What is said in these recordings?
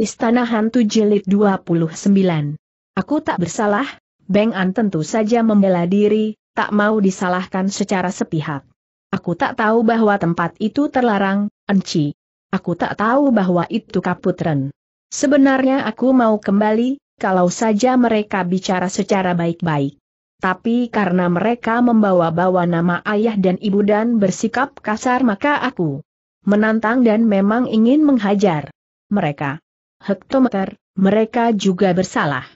Istana Hantu Jilid 29. Aku tak bersalah, Beng An tentu saja membela diri, tak mau disalahkan secara sepihak. Aku tak tahu bahwa tempat itu terlarang, Enci. Aku tak tahu bahwa itu kaputren. Sebenarnya aku mau kembali, kalau saja mereka bicara secara baik-baik. Tapi karena mereka membawa-bawa nama ayah dan ibu dan bersikap kasar maka aku menantang dan memang ingin menghajar mereka hektometer, mereka juga bersalah.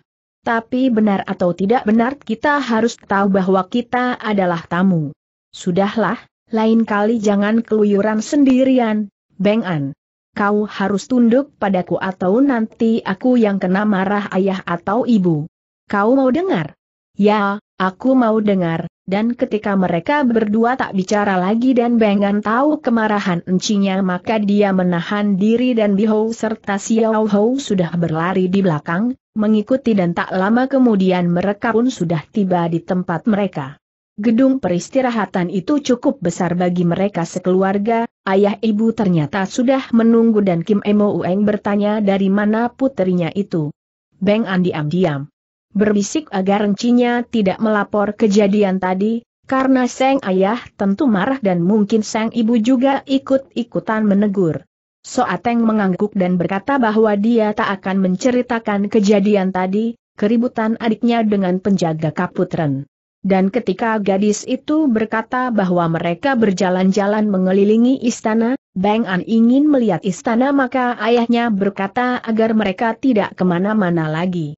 Tapi benar atau tidak benar kita harus tahu bahwa kita adalah tamu. Sudahlah, lain kali jangan keluyuran sendirian, Bengan. Kau harus tunduk padaku atau nanti aku yang kena marah ayah atau ibu. Kau mau dengar? Ya, aku mau dengar, dan ketika mereka berdua tak bicara lagi dan Bengan tahu kemarahan encinya maka dia menahan diri dan Bihou serta Xiao Hou sudah berlari di belakang, mengikuti dan tak lama kemudian mereka pun sudah tiba di tempat mereka. Gedung peristirahatan itu cukup besar bagi mereka sekeluarga, ayah ibu ternyata sudah menunggu dan Kim Emo Ueng bertanya dari mana putrinya itu. Beng Andi diam-diam berbisik agar rencinya tidak melapor kejadian tadi, karena sang ayah tentu marah dan mungkin sang ibu juga ikut-ikutan menegur. Soateng mengangguk dan berkata bahwa dia tak akan menceritakan kejadian tadi, keributan adiknya dengan penjaga kaputren. Dan ketika gadis itu berkata bahwa mereka berjalan-jalan mengelilingi istana, Bang An ingin melihat istana maka ayahnya berkata agar mereka tidak kemana-mana lagi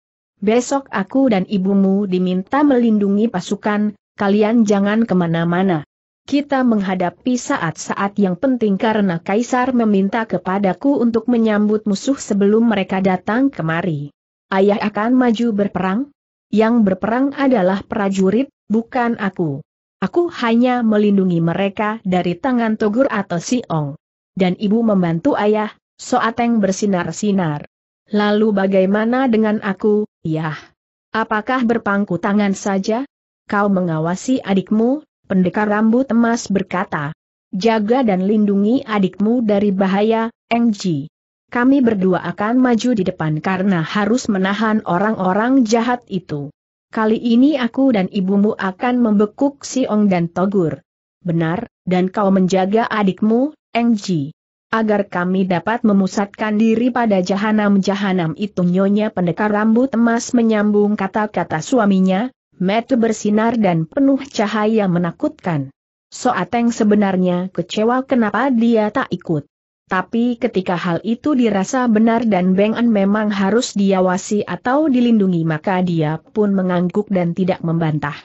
besok aku dan ibumu diminta melindungi pasukan, kalian jangan kemana-mana. Kita menghadapi saat-saat yang penting karena Kaisar meminta kepadaku untuk menyambut musuh sebelum mereka datang kemari. Ayah akan maju berperang? Yang berperang adalah prajurit, bukan aku. Aku hanya melindungi mereka dari tangan Togur atau Siong. Dan ibu membantu ayah, Soateng bersinar-sinar. Lalu bagaimana dengan aku, yah? Apakah berpangku tangan saja? Kau mengawasi adikmu, pendekar rambut emas berkata. Jaga dan lindungi adikmu dari bahaya, Engji. Kami berdua akan maju di depan karena harus menahan orang-orang jahat itu. Kali ini aku dan ibumu akan membekuk Si Ong dan Togur. Benar, dan kau menjaga adikmu, Engji agar kami dapat memusatkan diri pada jahanam-jahanam itu nyonya pendekar rambut emas menyambung kata-kata suaminya, Metu bersinar dan penuh cahaya menakutkan. Soateng sebenarnya kecewa kenapa dia tak ikut. Tapi ketika hal itu dirasa benar dan Bengan memang harus diawasi atau dilindungi maka dia pun mengangguk dan tidak membantah.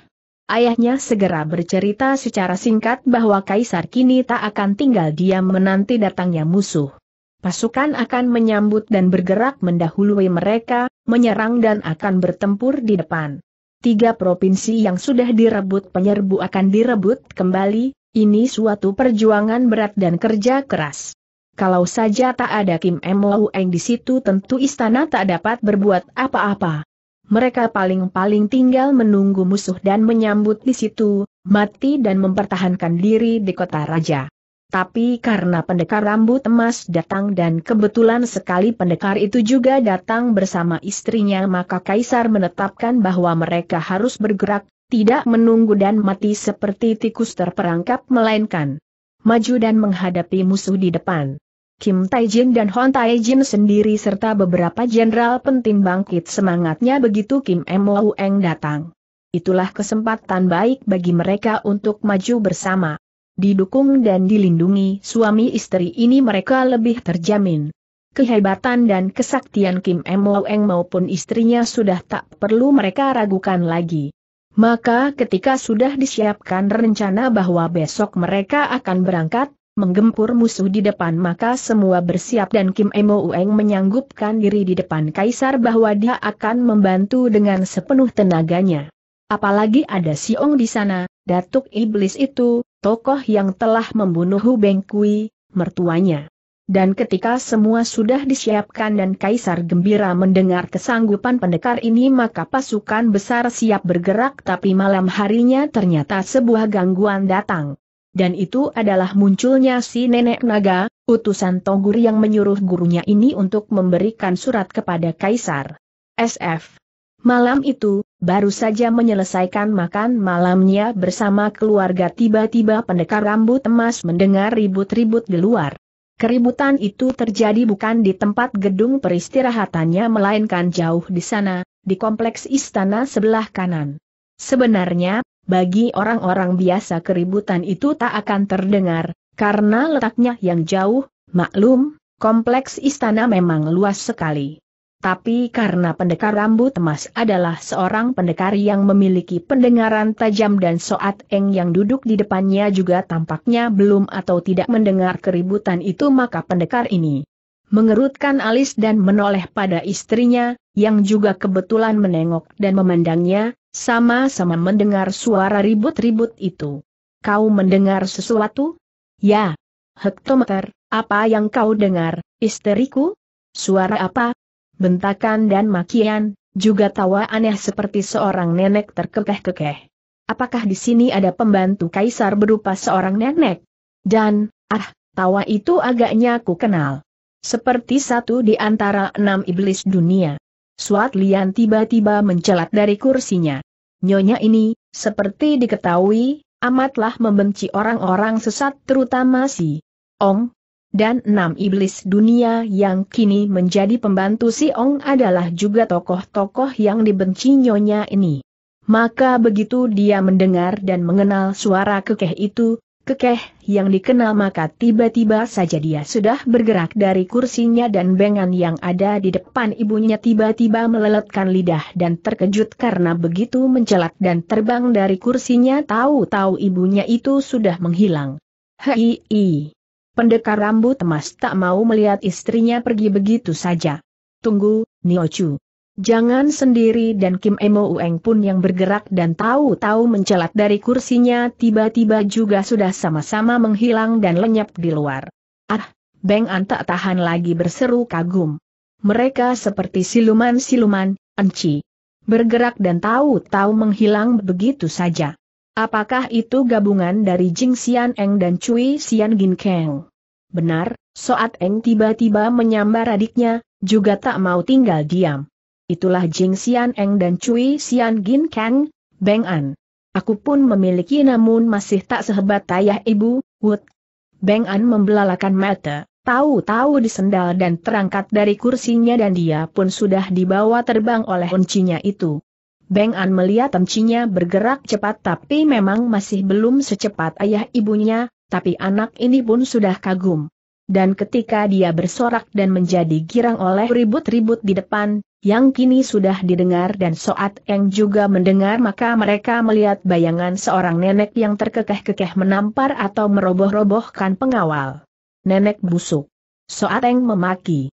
Ayahnya segera bercerita secara singkat bahwa kaisar kini tak akan tinggal diam menanti datangnya musuh. Pasukan akan menyambut dan bergerak mendahului mereka, menyerang dan akan bertempur di depan. Tiga provinsi yang sudah direbut penyerbu akan direbut kembali, ini suatu perjuangan berat dan kerja keras. Kalau saja tak ada Kim Eng di situ tentu istana tak dapat berbuat apa-apa mereka paling-paling tinggal menunggu musuh dan menyambut di situ, mati dan mempertahankan diri di kota raja. Tapi karena pendekar rambut emas datang dan kebetulan sekali pendekar itu juga datang bersama istrinya maka kaisar menetapkan bahwa mereka harus bergerak, tidak menunggu dan mati seperti tikus terperangkap melainkan maju dan menghadapi musuh di depan. Kim Taijin dan Hon Taijin sendiri serta beberapa jenderal penting bangkit semangatnya begitu Kim Mo Eng datang. Itulah kesempatan baik bagi mereka untuk maju bersama. Didukung dan dilindungi suami istri ini mereka lebih terjamin. Kehebatan dan kesaktian Kim Mo Eng maupun istrinya sudah tak perlu mereka ragukan lagi. Maka ketika sudah disiapkan rencana bahwa besok mereka akan berangkat, menggempur musuh di depan maka semua bersiap dan Kim Emo Ueng menyanggupkan diri di depan kaisar bahwa dia akan membantu dengan sepenuh tenaganya. Apalagi ada Si Siong di sana, Datuk Iblis itu, tokoh yang telah membunuh Hu Beng Kui, mertuanya. Dan ketika semua sudah disiapkan dan Kaisar gembira mendengar kesanggupan pendekar ini maka pasukan besar siap bergerak tapi malam harinya ternyata sebuah gangguan datang dan itu adalah munculnya si nenek naga, utusan Togur yang menyuruh gurunya ini untuk memberikan surat kepada Kaisar. SF. Malam itu, baru saja menyelesaikan makan malamnya bersama keluarga tiba-tiba pendekar rambut emas mendengar ribut-ribut di luar. Keributan itu terjadi bukan di tempat gedung peristirahatannya melainkan jauh di sana, di kompleks istana sebelah kanan. Sebenarnya, bagi orang-orang biasa keributan itu tak akan terdengar, karena letaknya yang jauh, maklum, kompleks istana memang luas sekali. Tapi karena pendekar rambut emas adalah seorang pendekar yang memiliki pendengaran tajam dan Soat Eng yang duduk di depannya juga tampaknya belum atau tidak mendengar keributan itu maka pendekar ini mengerutkan alis dan menoleh pada istrinya, yang juga kebetulan menengok dan memandangnya, sama-sama mendengar suara ribut-ribut itu. Kau mendengar sesuatu? Ya. Hektometer, apa yang kau dengar, isteriku? Suara apa? Bentakan dan makian, juga tawa aneh seperti seorang nenek terkekeh-kekeh. Apakah di sini ada pembantu kaisar berupa seorang nenek? Dan, ah, tawa itu agaknya ku kenal. Seperti satu di antara enam iblis dunia. Suat Lian tiba-tiba mencelat dari kursinya. Nyonya ini, seperti diketahui, amatlah membenci orang-orang sesat terutama si Ong. Dan enam iblis dunia yang kini menjadi pembantu si Ong adalah juga tokoh-tokoh yang dibenci Nyonya ini. Maka begitu dia mendengar dan mengenal suara kekeh itu, kekeh yang dikenal maka tiba-tiba saja dia sudah bergerak dari kursinya dan bengan yang ada di depan ibunya tiba-tiba meleletkan lidah dan terkejut karena begitu mencelat dan terbang dari kursinya tahu-tahu ibunya itu sudah menghilang. Hei, Pendekar rambut emas tak mau melihat istrinya pergi begitu saja. Tunggu, Niochu. Jangan sendiri dan Kim Emo Ueng pun yang bergerak dan tahu-tahu mencelat dari kursinya tiba-tiba juga sudah sama-sama menghilang dan lenyap di luar. Ah, Beng An tak tahan lagi berseru kagum. Mereka seperti siluman-siluman, enci. Bergerak dan tahu-tahu menghilang begitu saja. Apakah itu gabungan dari Jing Xian Eng dan Cui Xian Gin Keng? Benar, Soat Eng tiba-tiba menyambar adiknya, juga tak mau tinggal diam itulah Jing Xian Eng dan Cui Xian Gin Kang, Beng An. Aku pun memiliki namun masih tak sehebat ayah ibu, Wood. Beng An membelalakan mata, tahu-tahu disendal dan terangkat dari kursinya dan dia pun sudah dibawa terbang oleh uncinya itu. Beng An melihat uncinya bergerak cepat tapi memang masih belum secepat ayah ibunya, tapi anak ini pun sudah kagum. Dan ketika dia bersorak dan menjadi girang oleh ribut-ribut di depan, yang kini sudah didengar dan Soat Eng juga mendengar maka mereka melihat bayangan seorang nenek yang terkekeh-kekeh menampar atau meroboh-robohkan pengawal. Nenek busuk. Soat Eng memaki.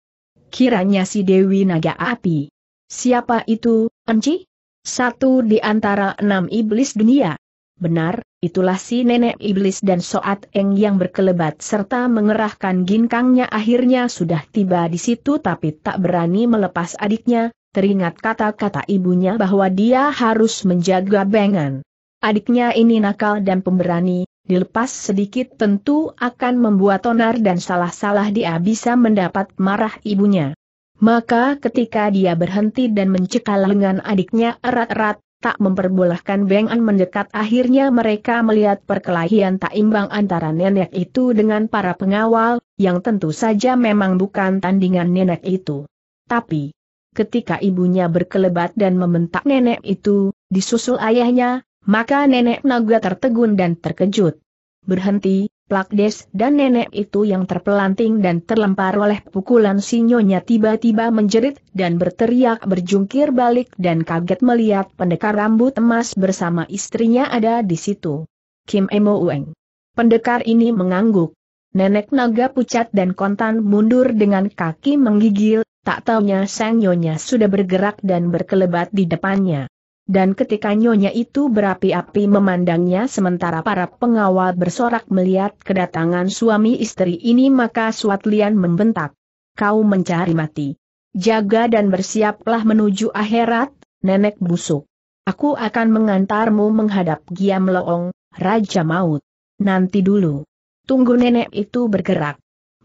Kiranya si Dewi Naga Api. Siapa itu, Enci? Satu di antara enam iblis dunia. Benar, itulah si nenek iblis dan Soat Eng yang berkelebat serta mengerahkan ginkangnya akhirnya sudah tiba di situ tapi tak berani melepas adiknya, teringat kata-kata ibunya bahwa dia harus menjaga bengan. Adiknya ini nakal dan pemberani, dilepas sedikit tentu akan membuat onar dan salah-salah dia bisa mendapat marah ibunya. Maka ketika dia berhenti dan mencekal lengan adiknya erat-erat, tak memperbolehkan Beng An mendekat akhirnya mereka melihat perkelahian tak imbang antara nenek itu dengan para pengawal, yang tentu saja memang bukan tandingan nenek itu. Tapi, ketika ibunya berkelebat dan membentak nenek itu, disusul ayahnya, maka nenek naga tertegun dan terkejut. Berhenti, Plakdes dan nenek itu yang terpelanting dan terlempar oleh pukulan sinyonya tiba-tiba menjerit dan berteriak berjungkir balik dan kaget melihat pendekar rambut emas bersama istrinya ada di situ. Kim Emo Ueng. Pendekar ini mengangguk. Nenek naga pucat dan kontan mundur dengan kaki menggigil, tak taunya sang nyonya sudah bergerak dan berkelebat di depannya dan ketika nyonya itu berapi-api memandangnya sementara para pengawal bersorak melihat kedatangan suami istri ini maka Suatlian membentak. Kau mencari mati. Jaga dan bersiaplah menuju akhirat, nenek busuk. Aku akan mengantarmu menghadap Giam Loong, Raja Maut. Nanti dulu. Tunggu nenek itu bergerak.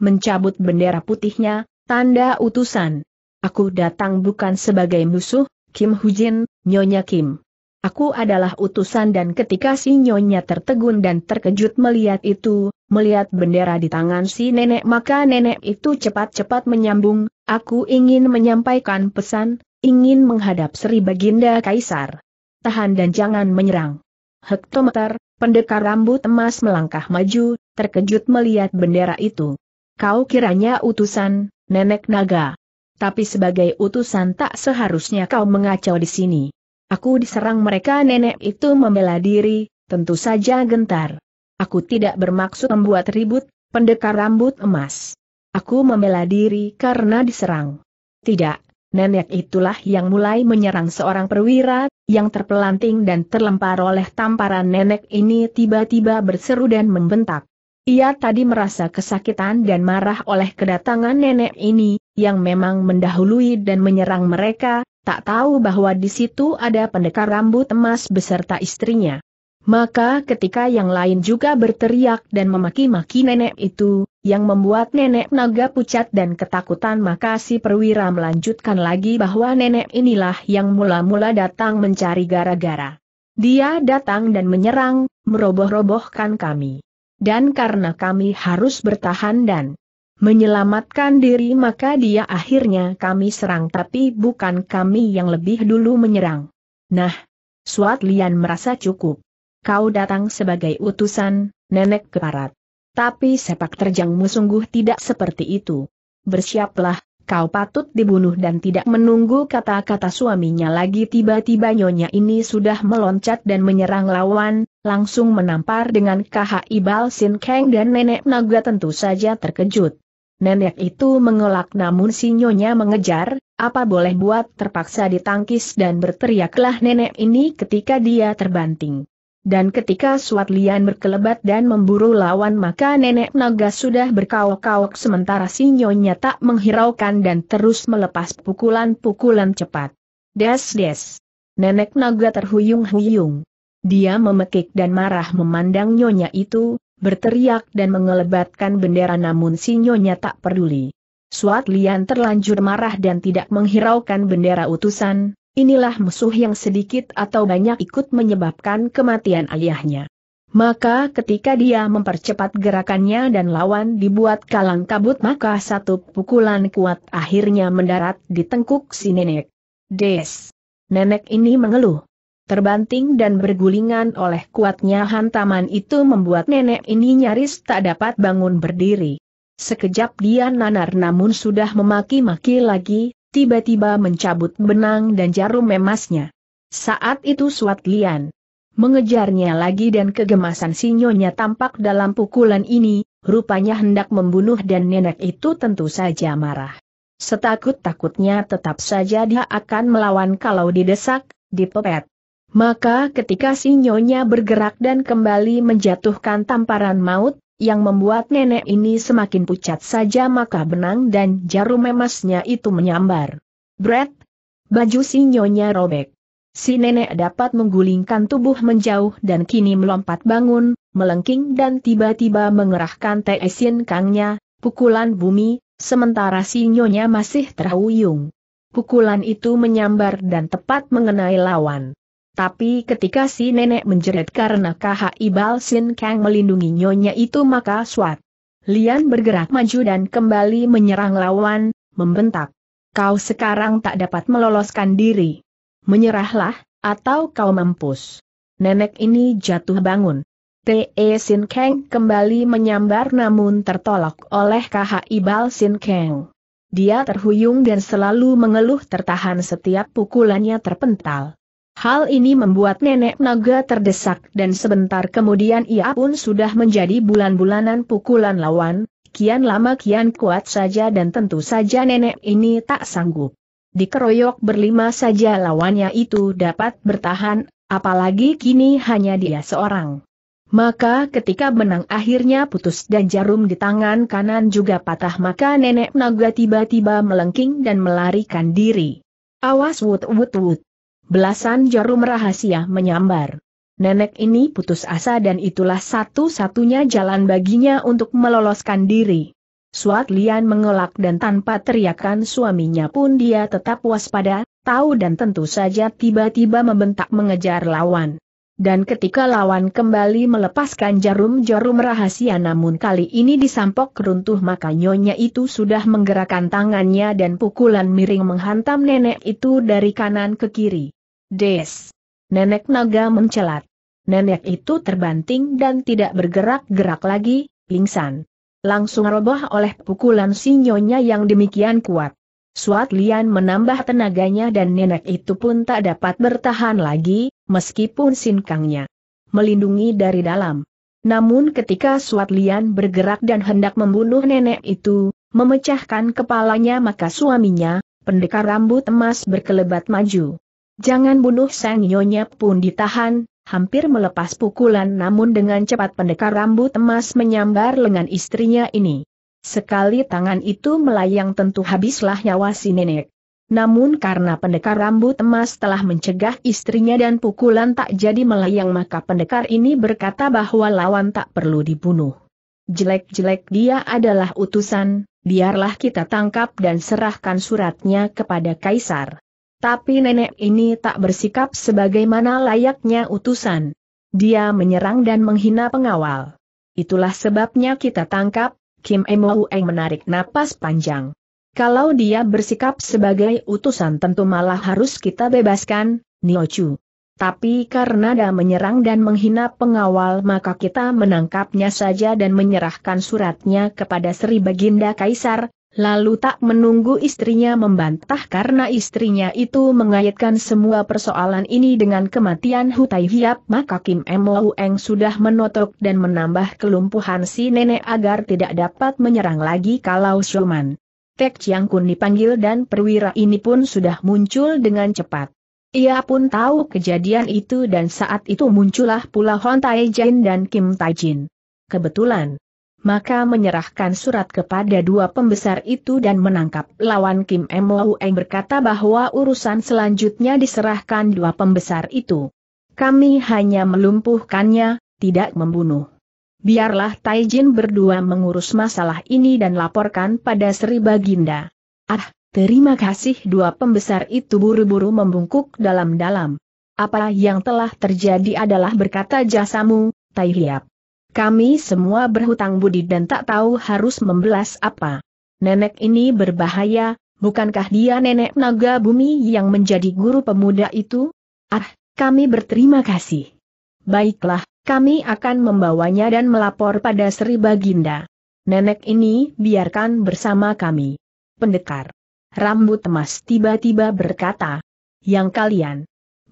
Mencabut bendera putihnya, tanda utusan. Aku datang bukan sebagai musuh, Kim Hujin, Nyonya Kim. Aku adalah utusan dan ketika si nyonya tertegun dan terkejut melihat itu, melihat bendera di tangan si nenek maka nenek itu cepat-cepat menyambung, aku ingin menyampaikan pesan, ingin menghadap Sri Baginda Kaisar. Tahan dan jangan menyerang. Hektometer, pendekar rambut emas melangkah maju, terkejut melihat bendera itu. Kau kiranya utusan, nenek naga tapi sebagai utusan tak seharusnya kau mengacau di sini. Aku diserang mereka nenek itu membela diri, tentu saja gentar. Aku tidak bermaksud membuat ribut, pendekar rambut emas. Aku membela diri karena diserang. Tidak, nenek itulah yang mulai menyerang seorang perwira, yang terpelanting dan terlempar oleh tamparan nenek ini tiba-tiba berseru dan membentak. Ia tadi merasa kesakitan dan marah oleh kedatangan nenek ini, yang memang mendahului dan menyerang mereka, tak tahu bahwa di situ ada pendekar rambut emas beserta istrinya. Maka ketika yang lain juga berteriak dan memaki-maki nenek itu, yang membuat nenek naga pucat dan ketakutan maka si perwira melanjutkan lagi bahwa nenek inilah yang mula-mula datang mencari gara-gara. Dia datang dan menyerang, meroboh-robohkan kami dan karena kami harus bertahan dan menyelamatkan diri maka dia akhirnya kami serang tapi bukan kami yang lebih dulu menyerang. Nah, Suat Lian merasa cukup. Kau datang sebagai utusan, nenek keparat. Tapi sepak terjangmu sungguh tidak seperti itu. Bersiaplah, kau patut dibunuh dan tidak menunggu kata-kata suaminya lagi tiba-tiba nyonya ini sudah meloncat dan menyerang lawan, langsung menampar dengan KHI ibal Sin Kang dan Nenek Naga tentu saja terkejut. Nenek itu mengelak namun si nyonya mengejar, apa boleh buat terpaksa ditangkis dan berteriaklah nenek ini ketika dia terbanting. Dan ketika Suat Lian berkelebat dan memburu lawan maka nenek naga sudah berkaok-kaok sementara Sinyonya tak menghiraukan dan terus melepas pukulan-pukulan cepat. Des-des. Nenek naga terhuyung-huyung. Dia memekik dan marah memandang nyonya itu, berteriak dan mengelebatkan bendera namun Sinyonya tak peduli. Suat Lian terlanjur marah dan tidak menghiraukan bendera utusan, Inilah musuh yang sedikit atau banyak ikut menyebabkan kematian ayahnya. Maka ketika dia mempercepat gerakannya dan lawan dibuat kalang kabut maka satu pukulan kuat akhirnya mendarat di tengkuk si nenek. Des. Nenek ini mengeluh. Terbanting dan bergulingan oleh kuatnya hantaman itu membuat nenek ini nyaris tak dapat bangun berdiri. Sekejap dia nanar namun sudah memaki-maki lagi, tiba-tiba mencabut benang dan jarum emasnya. Saat itu Suat Lian mengejarnya lagi dan kegemasan Sinyonya tampak dalam pukulan ini, rupanya hendak membunuh dan nenek itu tentu saja marah. Setakut-takutnya tetap saja dia akan melawan kalau didesak, dipepet. Maka ketika Sinyonya bergerak dan kembali menjatuhkan tamparan maut, yang membuat nenek ini semakin pucat saja maka benang dan jarum emasnya itu menyambar. Brett, baju si nyonya robek. Si nenek dapat menggulingkan tubuh menjauh dan kini melompat bangun, melengking dan tiba-tiba mengerahkan teesin kangnya, pukulan bumi, sementara si nyonya masih terhuyung. Pukulan itu menyambar dan tepat mengenai lawan. Tapi ketika si nenek menjerit karena KH Ibal Sin Kang melindungi nyonya itu maka Swat Lian bergerak maju dan kembali menyerang lawan, membentak. Kau sekarang tak dapat meloloskan diri. Menyerahlah, atau kau mampus. Nenek ini jatuh bangun. T.E. Sin Kang kembali menyambar namun tertolak oleh KH Ibal Sin Kang. Dia terhuyung dan selalu mengeluh tertahan setiap pukulannya terpental. Hal ini membuat nenek naga terdesak dan sebentar kemudian ia pun sudah menjadi bulan-bulanan pukulan lawan, kian lama kian kuat saja dan tentu saja nenek ini tak sanggup. Dikeroyok berlima saja lawannya itu dapat bertahan, apalagi kini hanya dia seorang. Maka ketika benang akhirnya putus dan jarum di tangan kanan juga patah maka nenek naga tiba-tiba melengking dan melarikan diri. Awas wut wut wut belasan jarum rahasia menyambar. Nenek ini putus asa dan itulah satu-satunya jalan baginya untuk meloloskan diri. Suat Lian mengelak dan tanpa teriakan suaminya pun dia tetap waspada, tahu dan tentu saja tiba-tiba membentak mengejar lawan. Dan ketika lawan kembali melepaskan jarum-jarum rahasia namun kali ini disampok keruntuh maka nyonya itu sudah menggerakkan tangannya dan pukulan miring menghantam nenek itu dari kanan ke kiri. Des. Nenek naga mencelat. Nenek itu terbanting dan tidak bergerak-gerak lagi, pingsan. Langsung roboh oleh pukulan sinyonya yang demikian kuat. Suat Lian menambah tenaganya dan nenek itu pun tak dapat bertahan lagi, meskipun sinkangnya melindungi dari dalam. Namun ketika Suat Lian bergerak dan hendak membunuh nenek itu, memecahkan kepalanya maka suaminya, pendekar rambut emas berkelebat maju. Jangan bunuh Sang Nyonya pun ditahan, hampir melepas pukulan namun dengan cepat pendekar rambut emas menyambar lengan istrinya ini. Sekali tangan itu melayang tentu habislah nyawa si nenek. Namun karena pendekar rambut emas telah mencegah istrinya dan pukulan tak jadi melayang maka pendekar ini berkata bahwa lawan tak perlu dibunuh. Jelek-jelek dia adalah utusan, biarlah kita tangkap dan serahkan suratnya kepada Kaisar. Tapi nenek ini tak bersikap sebagaimana layaknya utusan. Dia menyerang dan menghina pengawal. Itulah sebabnya kita tangkap, Kim Emoueng menarik napas panjang. Kalau dia bersikap sebagai utusan tentu malah harus kita bebaskan, Chu. Tapi karena dia menyerang dan menghina pengawal maka kita menangkapnya saja dan menyerahkan suratnya kepada Sri Baginda Kaisar, Lalu tak menunggu istrinya membantah karena istrinya itu mengaitkan semua persoalan ini dengan kematian Hutai Hiap maka Kim Mo Eng sudah menotok dan menambah kelumpuhan si nenek agar tidak dapat menyerang lagi kalau Shuman. Tek Chiang Kun dipanggil dan perwira ini pun sudah muncul dengan cepat. Ia pun tahu kejadian itu dan saat itu muncullah pula Hon Tai Jin dan Kim Tai Jin. Kebetulan, maka menyerahkan surat kepada dua pembesar itu dan menangkap lawan Kim Mo Eng berkata bahwa urusan selanjutnya diserahkan dua pembesar itu. Kami hanya melumpuhkannya, tidak membunuh. Biarlah Taijin berdua mengurus masalah ini dan laporkan pada Sri Baginda. Ah, terima kasih dua pembesar itu buru-buru membungkuk dalam-dalam. Apa yang telah terjadi adalah berkata jasamu, Tai kami semua berhutang budi dan tak tahu harus membelas apa. Nenek ini berbahaya, bukankah dia nenek naga bumi yang menjadi guru pemuda itu? Ah, kami berterima kasih. Baiklah, kami akan membawanya dan melapor pada Sri Baginda. Nenek ini biarkan bersama kami. Pendekar. Rambut emas tiba-tiba berkata. Yang kalian.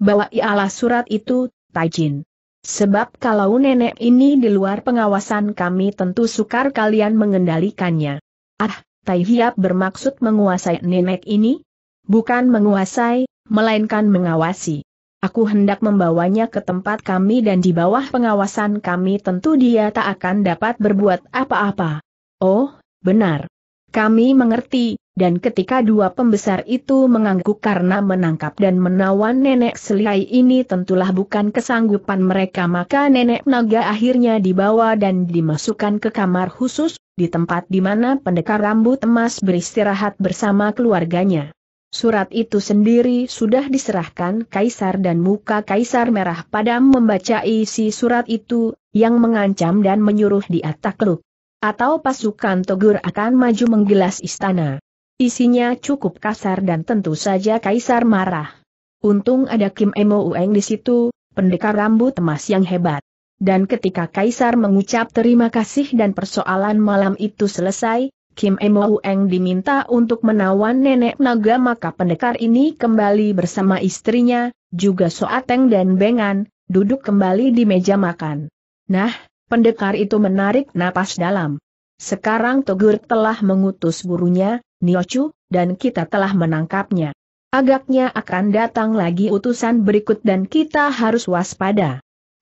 Bawa ialah surat itu, Tajin. Sebab kalau nenek ini di luar pengawasan kami tentu sukar kalian mengendalikannya. Ah, Tai Hiap bermaksud menguasai nenek ini? Bukan menguasai, melainkan mengawasi. Aku hendak membawanya ke tempat kami dan di bawah pengawasan kami tentu dia tak akan dapat berbuat apa-apa. Oh, benar. Kami mengerti, dan ketika dua pembesar itu mengangguk karena menangkap dan menawan nenek selihai ini tentulah bukan kesanggupan mereka maka nenek naga akhirnya dibawa dan dimasukkan ke kamar khusus, di tempat di mana pendekar rambut emas beristirahat bersama keluarganya. Surat itu sendiri sudah diserahkan kaisar dan muka kaisar merah padam membaca isi surat itu, yang mengancam dan menyuruh dia takluk. Atau pasukan Togur akan maju menggilas istana. Isinya cukup kasar dan tentu saja Kaisar marah. Untung ada Kim Emo Ueng di situ, pendekar rambut emas yang hebat. Dan ketika Kaisar mengucap terima kasih dan persoalan malam itu selesai, Kim Emo Ueng diminta untuk menawan nenek naga maka pendekar ini kembali bersama istrinya, juga Soateng dan Bengan, duduk kembali di meja makan. Nah, pendekar itu menarik napas dalam. Sekarang Togur telah mengutus burunya. Niochu, dan kita telah menangkapnya. Agaknya akan datang lagi utusan berikut dan kita harus waspada.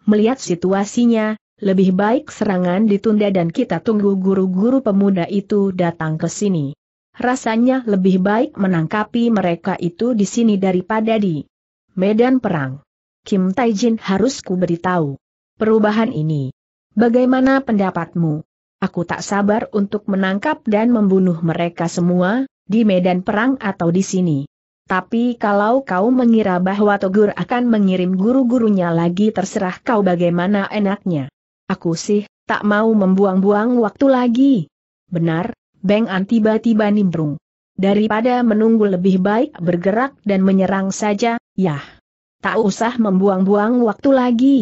Melihat situasinya, lebih baik serangan ditunda dan kita tunggu guru-guru pemuda itu datang ke sini. Rasanya lebih baik menangkapi mereka itu di sini daripada di medan perang. Kim Taijin harus kuberitahu. Perubahan ini. Bagaimana pendapatmu? Aku tak sabar untuk menangkap dan membunuh mereka semua, di medan perang atau di sini. Tapi kalau kau mengira bahwa Togur akan mengirim guru-gurunya lagi terserah kau bagaimana enaknya. Aku sih, tak mau membuang-buang waktu lagi. Benar, Beng An tiba-tiba nimbrung. Daripada menunggu lebih baik bergerak dan menyerang saja, yah. Tak usah membuang-buang waktu lagi.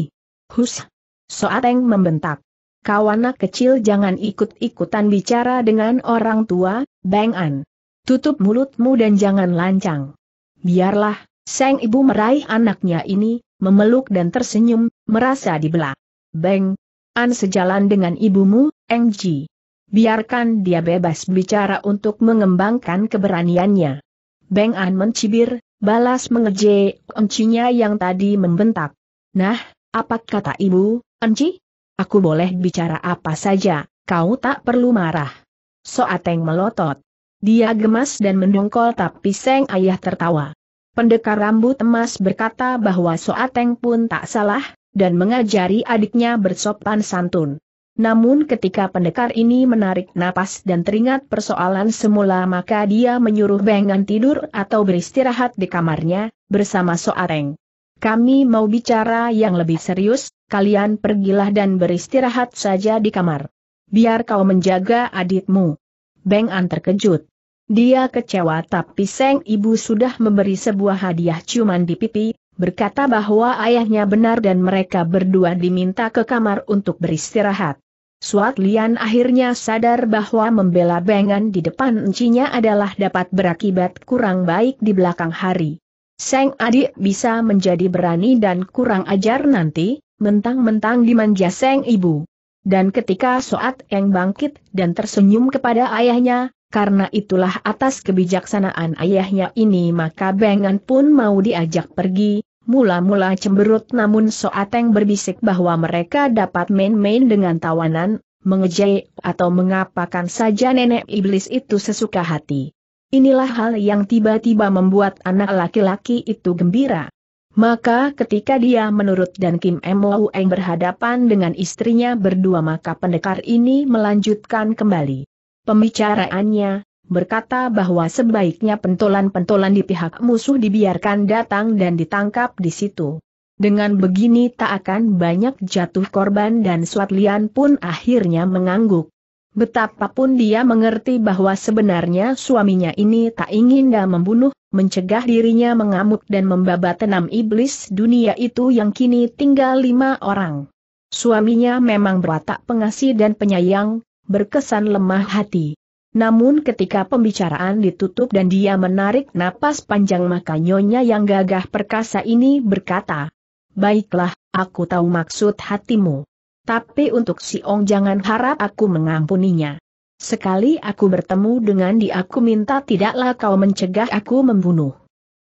Hus. Soateng membentak kau kecil jangan ikut-ikutan bicara dengan orang tua, Bang An. Tutup mulutmu dan jangan lancang. Biarlah, sang ibu meraih anaknya ini, memeluk dan tersenyum, merasa dibelah. Bang An sejalan dengan ibumu, Eng Ji. Biarkan dia bebas bicara untuk mengembangkan keberaniannya. Bang An mencibir, balas mengejek Encinya yang tadi membentak. Nah, apa kata ibu, Eng Ji? Aku boleh bicara apa saja, kau tak perlu marah. Soateng melotot. Dia gemas dan mendongkol tapi Seng Ayah tertawa. Pendekar rambut emas berkata bahwa Soateng pun tak salah, dan mengajari adiknya bersopan santun. Namun ketika pendekar ini menarik napas dan teringat persoalan semula maka dia menyuruh Bengan tidur atau beristirahat di kamarnya, bersama Soareng. Kami mau bicara yang lebih serius, kalian pergilah dan beristirahat saja di kamar. Biar kau menjaga adikmu. Beng An terkejut. Dia kecewa tapi Seng Ibu sudah memberi sebuah hadiah cuman di pipi, berkata bahwa ayahnya benar dan mereka berdua diminta ke kamar untuk beristirahat. Suat Lian akhirnya sadar bahwa membela Bengan di depan encinya adalah dapat berakibat kurang baik di belakang hari. Seng adik bisa menjadi berani dan kurang ajar nanti, mentang-mentang dimanja Seng ibu. Dan ketika Soat Eng bangkit dan tersenyum kepada ayahnya, karena itulah atas kebijaksanaan ayahnya ini maka Bengan pun mau diajak pergi, mula-mula cemberut namun Soat Soateng berbisik bahwa mereka dapat main-main dengan tawanan, mengejek atau mengapakan saja nenek iblis itu sesuka hati. Inilah hal yang tiba-tiba membuat anak laki-laki itu gembira. Maka ketika dia menurut dan Kim Mo Eng berhadapan dengan istrinya berdua maka pendekar ini melanjutkan kembali. Pembicaraannya, berkata bahwa sebaiknya pentolan-pentolan di pihak musuh dibiarkan datang dan ditangkap di situ. Dengan begini tak akan banyak jatuh korban dan Swatlian pun akhirnya mengangguk. Betapapun dia mengerti bahwa sebenarnya suaminya ini tak ingin dia membunuh, mencegah dirinya mengamuk dan membabat enam iblis dunia itu yang kini tinggal lima orang. Suaminya memang berwatak pengasih dan penyayang, berkesan lemah hati. Namun ketika pembicaraan ditutup dan dia menarik napas panjang maka nyonya yang gagah perkasa ini berkata, Baiklah, aku tahu maksud hatimu. Tapi untuk si Ong jangan harap aku mengampuninya. Sekali aku bertemu dengan dia aku minta tidaklah kau mencegah aku membunuh.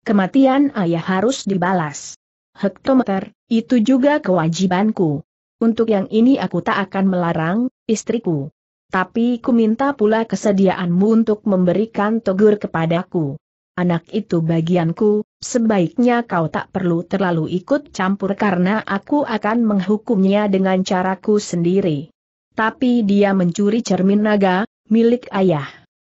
Kematian ayah harus dibalas. Hektometer, itu juga kewajibanku. Untuk yang ini aku tak akan melarang, istriku. Tapi ku minta pula kesediaanmu untuk memberikan tegur kepadaku anak itu bagianku, sebaiknya kau tak perlu terlalu ikut campur karena aku akan menghukumnya dengan caraku sendiri. Tapi dia mencuri cermin naga, milik ayah.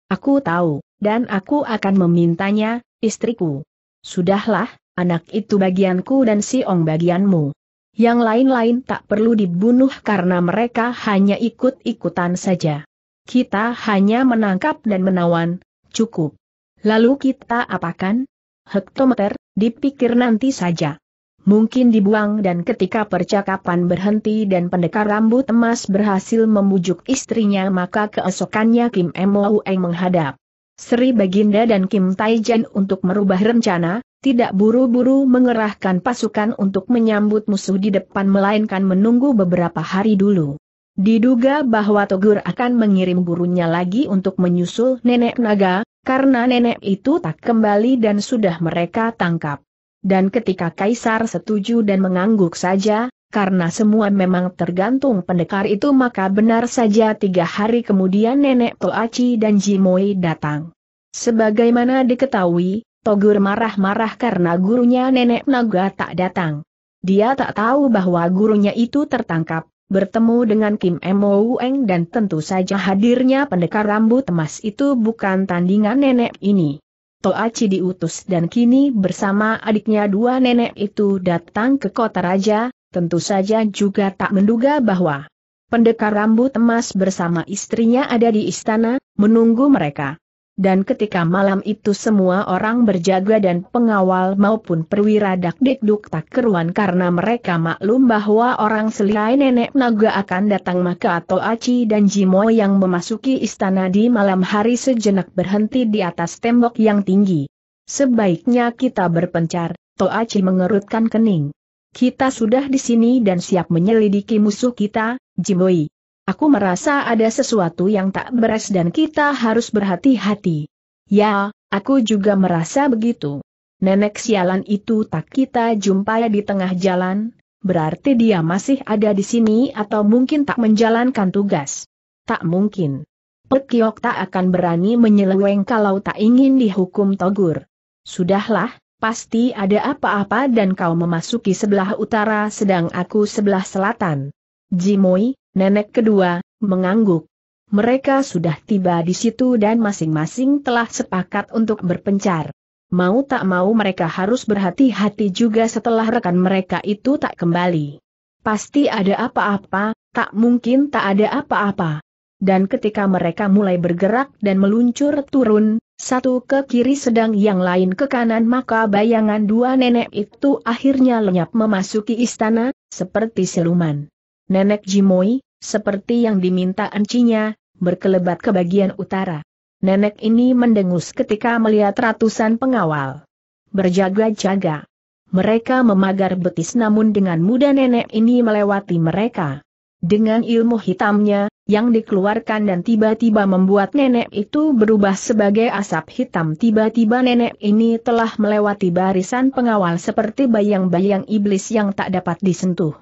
Aku tahu, dan aku akan memintanya, istriku. Sudahlah, anak itu bagianku dan Si Ong bagianmu. Yang lain-lain tak perlu dibunuh karena mereka hanya ikut-ikutan saja. Kita hanya menangkap dan menawan, cukup. Lalu kita apakan? Hektometer, dipikir nanti saja. Mungkin dibuang dan ketika percakapan berhenti dan pendekar rambut emas berhasil membujuk istrinya maka keesokannya Kim Eng menghadap. Sri Baginda dan Kim Taijan untuk merubah rencana, tidak buru-buru mengerahkan pasukan untuk menyambut musuh di depan melainkan menunggu beberapa hari dulu. Diduga bahwa Togur akan mengirim burunya lagi untuk menyusul nenek naga, karena nenek itu tak kembali dan sudah mereka tangkap. Dan ketika Kaisar setuju dan mengangguk saja, karena semua memang tergantung pendekar itu maka benar saja tiga hari kemudian nenek Toachi dan Jimoi datang. Sebagaimana diketahui, Togur marah-marah karena gurunya nenek naga tak datang. Dia tak tahu bahwa gurunya itu tertangkap, bertemu dengan Kim Emo Eng dan tentu saja hadirnya pendekar rambut emas itu bukan tandingan nenek ini. Toachi diutus dan kini bersama adiknya dua nenek itu datang ke kota raja, tentu saja juga tak menduga bahwa pendekar rambut emas bersama istrinya ada di istana, menunggu mereka. Dan ketika malam itu semua orang berjaga dan pengawal maupun perwira dakdikduk tak keruan karena mereka maklum bahwa orang selain nenek naga akan datang maka atau Aci dan Jimo yang memasuki istana di malam hari sejenak berhenti di atas tembok yang tinggi. Sebaiknya kita berpencar, Toachi mengerutkan kening. Kita sudah di sini dan siap menyelidiki musuh kita, Jimoi. Aku merasa ada sesuatu yang tak beres dan kita harus berhati-hati. Ya, aku juga merasa begitu. Nenek sialan itu tak kita jumpai di tengah jalan, berarti dia masih ada di sini atau mungkin tak menjalankan tugas. Tak mungkin. Pekiok tak akan berani menyeleweng kalau tak ingin dihukum Togur. Sudahlah, pasti ada apa-apa dan kau memasuki sebelah utara sedang aku sebelah selatan. Jimoi, Nenek kedua, mengangguk. Mereka sudah tiba di situ dan masing-masing telah sepakat untuk berpencar. Mau tak mau mereka harus berhati-hati juga setelah rekan mereka itu tak kembali. Pasti ada apa-apa, tak mungkin tak ada apa-apa. Dan ketika mereka mulai bergerak dan meluncur turun, satu ke kiri sedang yang lain ke kanan maka bayangan dua nenek itu akhirnya lenyap memasuki istana, seperti siluman. Nenek Jimoy seperti yang diminta encinya, berkelebat ke bagian utara. Nenek ini mendengus ketika melihat ratusan pengawal. Berjaga-jaga. Mereka memagar betis namun dengan mudah nenek ini melewati mereka. Dengan ilmu hitamnya, yang dikeluarkan dan tiba-tiba membuat nenek itu berubah sebagai asap hitam tiba-tiba nenek ini telah melewati barisan pengawal seperti bayang-bayang iblis yang tak dapat disentuh.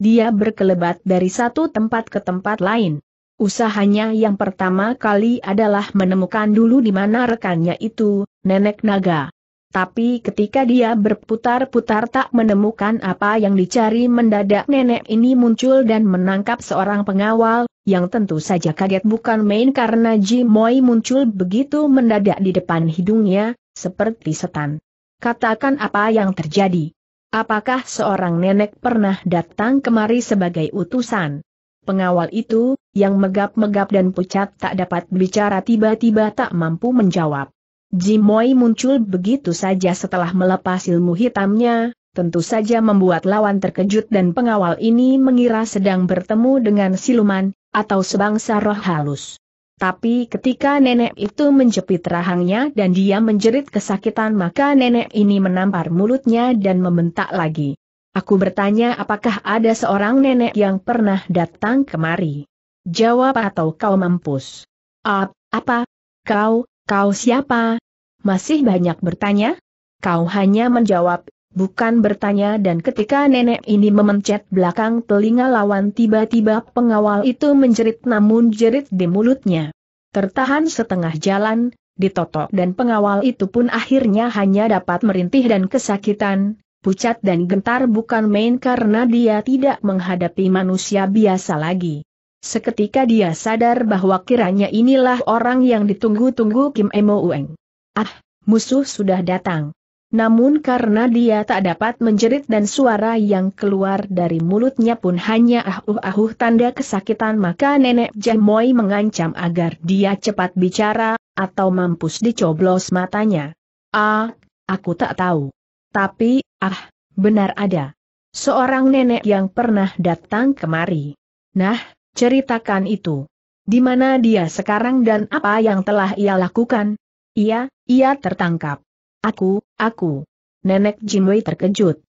Dia berkelebat dari satu tempat ke tempat lain. Usahanya yang pertama kali adalah menemukan dulu di mana rekannya itu, nenek naga. Tapi ketika dia berputar-putar tak menemukan apa yang dicari mendadak nenek ini muncul dan menangkap seorang pengawal, yang tentu saja kaget bukan main karena Ji Moi muncul begitu mendadak di depan hidungnya, seperti setan. Katakan apa yang terjadi. Apakah seorang nenek pernah datang kemari sebagai utusan? Pengawal itu, yang megap-megap dan pucat tak dapat bicara tiba-tiba tak mampu menjawab. Jimoy muncul begitu saja setelah melepas ilmu hitamnya, tentu saja membuat lawan terkejut dan pengawal ini mengira sedang bertemu dengan siluman, atau sebangsa roh halus. Tapi ketika nenek itu menjepit rahangnya dan dia menjerit kesakitan maka nenek ini menampar mulutnya dan membentak lagi. Aku bertanya apakah ada seorang nenek yang pernah datang kemari? Jawab atau kau mampus? Ap, apa? Kau, kau siapa? Masih banyak bertanya? Kau hanya menjawab, Bukan bertanya dan ketika nenek ini memencet belakang telinga lawan tiba-tiba pengawal itu menjerit namun jerit di mulutnya. Tertahan setengah jalan, ditotok dan pengawal itu pun akhirnya hanya dapat merintih dan kesakitan, pucat dan gentar bukan main karena dia tidak menghadapi manusia biasa lagi. Seketika dia sadar bahwa kiranya inilah orang yang ditunggu-tunggu Kim Emo Ueng. Ah, musuh sudah datang. Namun karena dia tak dapat menjerit dan suara yang keluar dari mulutnya pun hanya ahuh-ahuh tanda kesakitan maka nenek Jemoy mengancam agar dia cepat bicara, atau mampus dicoblos matanya. Ah, aku tak tahu. Tapi, ah, benar ada. Seorang nenek yang pernah datang kemari. Nah, ceritakan itu. Di mana dia sekarang dan apa yang telah ia lakukan? Ia, ia tertangkap. Aku, aku. Nenek Jinwei terkejut.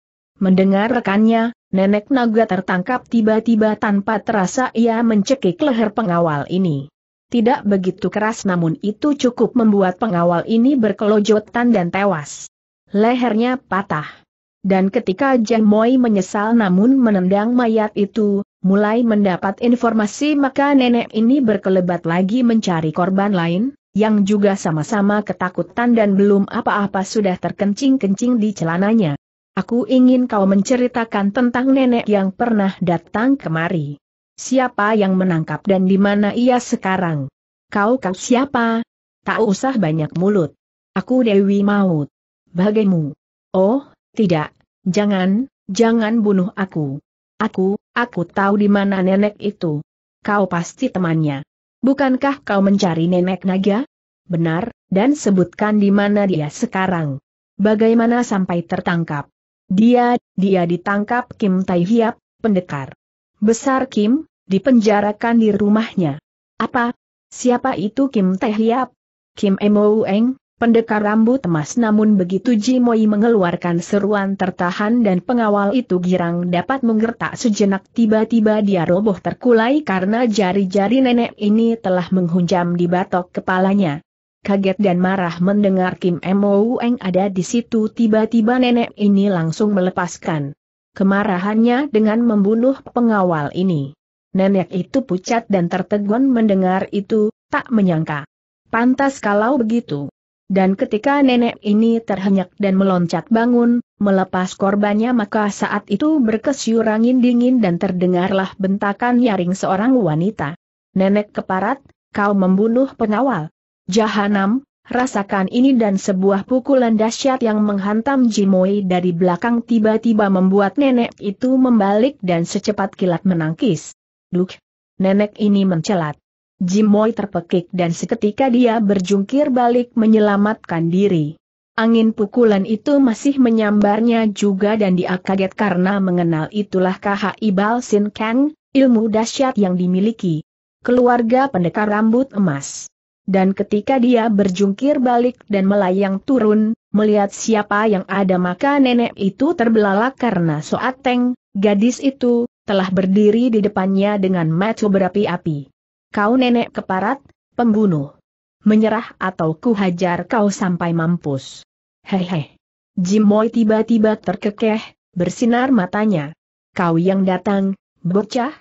Mendengar rekannya, nenek naga tertangkap tiba-tiba tanpa terasa ia mencekik leher pengawal ini. Tidak begitu keras namun itu cukup membuat pengawal ini berkelojotan dan tewas. Lehernya patah. Dan ketika Jan Moi menyesal namun menendang mayat itu, mulai mendapat informasi maka nenek ini berkelebat lagi mencari korban lain, yang juga sama-sama ketakutan dan belum apa-apa sudah terkencing-kencing di celananya. Aku ingin kau menceritakan tentang nenek yang pernah datang kemari. Siapa yang menangkap dan di mana ia sekarang? Kau kau siapa? Tak usah banyak mulut. Aku Dewi Maut. Bagaimu. Oh, tidak. Jangan, jangan bunuh aku. Aku, aku tahu di mana nenek itu. Kau pasti temannya. Bukankah kau mencari nenek naga? Benar, dan sebutkan di mana dia sekarang. Bagaimana sampai tertangkap? Dia, dia ditangkap Kim Tai Hiap, pendekar. Besar Kim, dipenjarakan di rumahnya. Apa? Siapa itu Kim Tai Hiap? Kim Emo Eng? Pendekar rambut emas namun begitu Jimoi mengeluarkan seruan tertahan dan pengawal itu girang dapat menggertak sejenak tiba-tiba dia roboh terkulai karena jari-jari nenek ini telah menghunjam di batok kepalanya. Kaget dan marah mendengar Kim Emo Eng ada di situ tiba-tiba nenek ini langsung melepaskan kemarahannya dengan membunuh pengawal ini. Nenek itu pucat dan tertegun mendengar itu, tak menyangka. Pantas kalau begitu. Dan ketika nenek ini terhenyak dan meloncat bangun, melepas korbannya maka saat itu berkesyur angin dingin dan terdengarlah bentakan nyaring seorang wanita. Nenek keparat, kau membunuh pengawal. Jahanam, rasakan ini dan sebuah pukulan dahsyat yang menghantam Jimoi dari belakang tiba-tiba membuat nenek itu membalik dan secepat kilat menangkis. Duk! Nenek ini mencelat. Jimoy terpekik dan seketika dia berjungkir balik menyelamatkan diri. Angin pukulan itu masih menyambarnya juga dan dia kaget karena mengenal itulah KHI Balsin Kang, ilmu dahsyat yang dimiliki. Keluarga pendekar rambut emas. Dan ketika dia berjungkir balik dan melayang turun, melihat siapa yang ada maka nenek itu terbelalak karena Soateng, gadis itu, telah berdiri di depannya dengan mata berapi-api kau nenek keparat, pembunuh. Menyerah atau kuhajar kau sampai mampus. Hehe. Jimoy tiba-tiba terkekeh, bersinar matanya. Kau yang datang, bocah?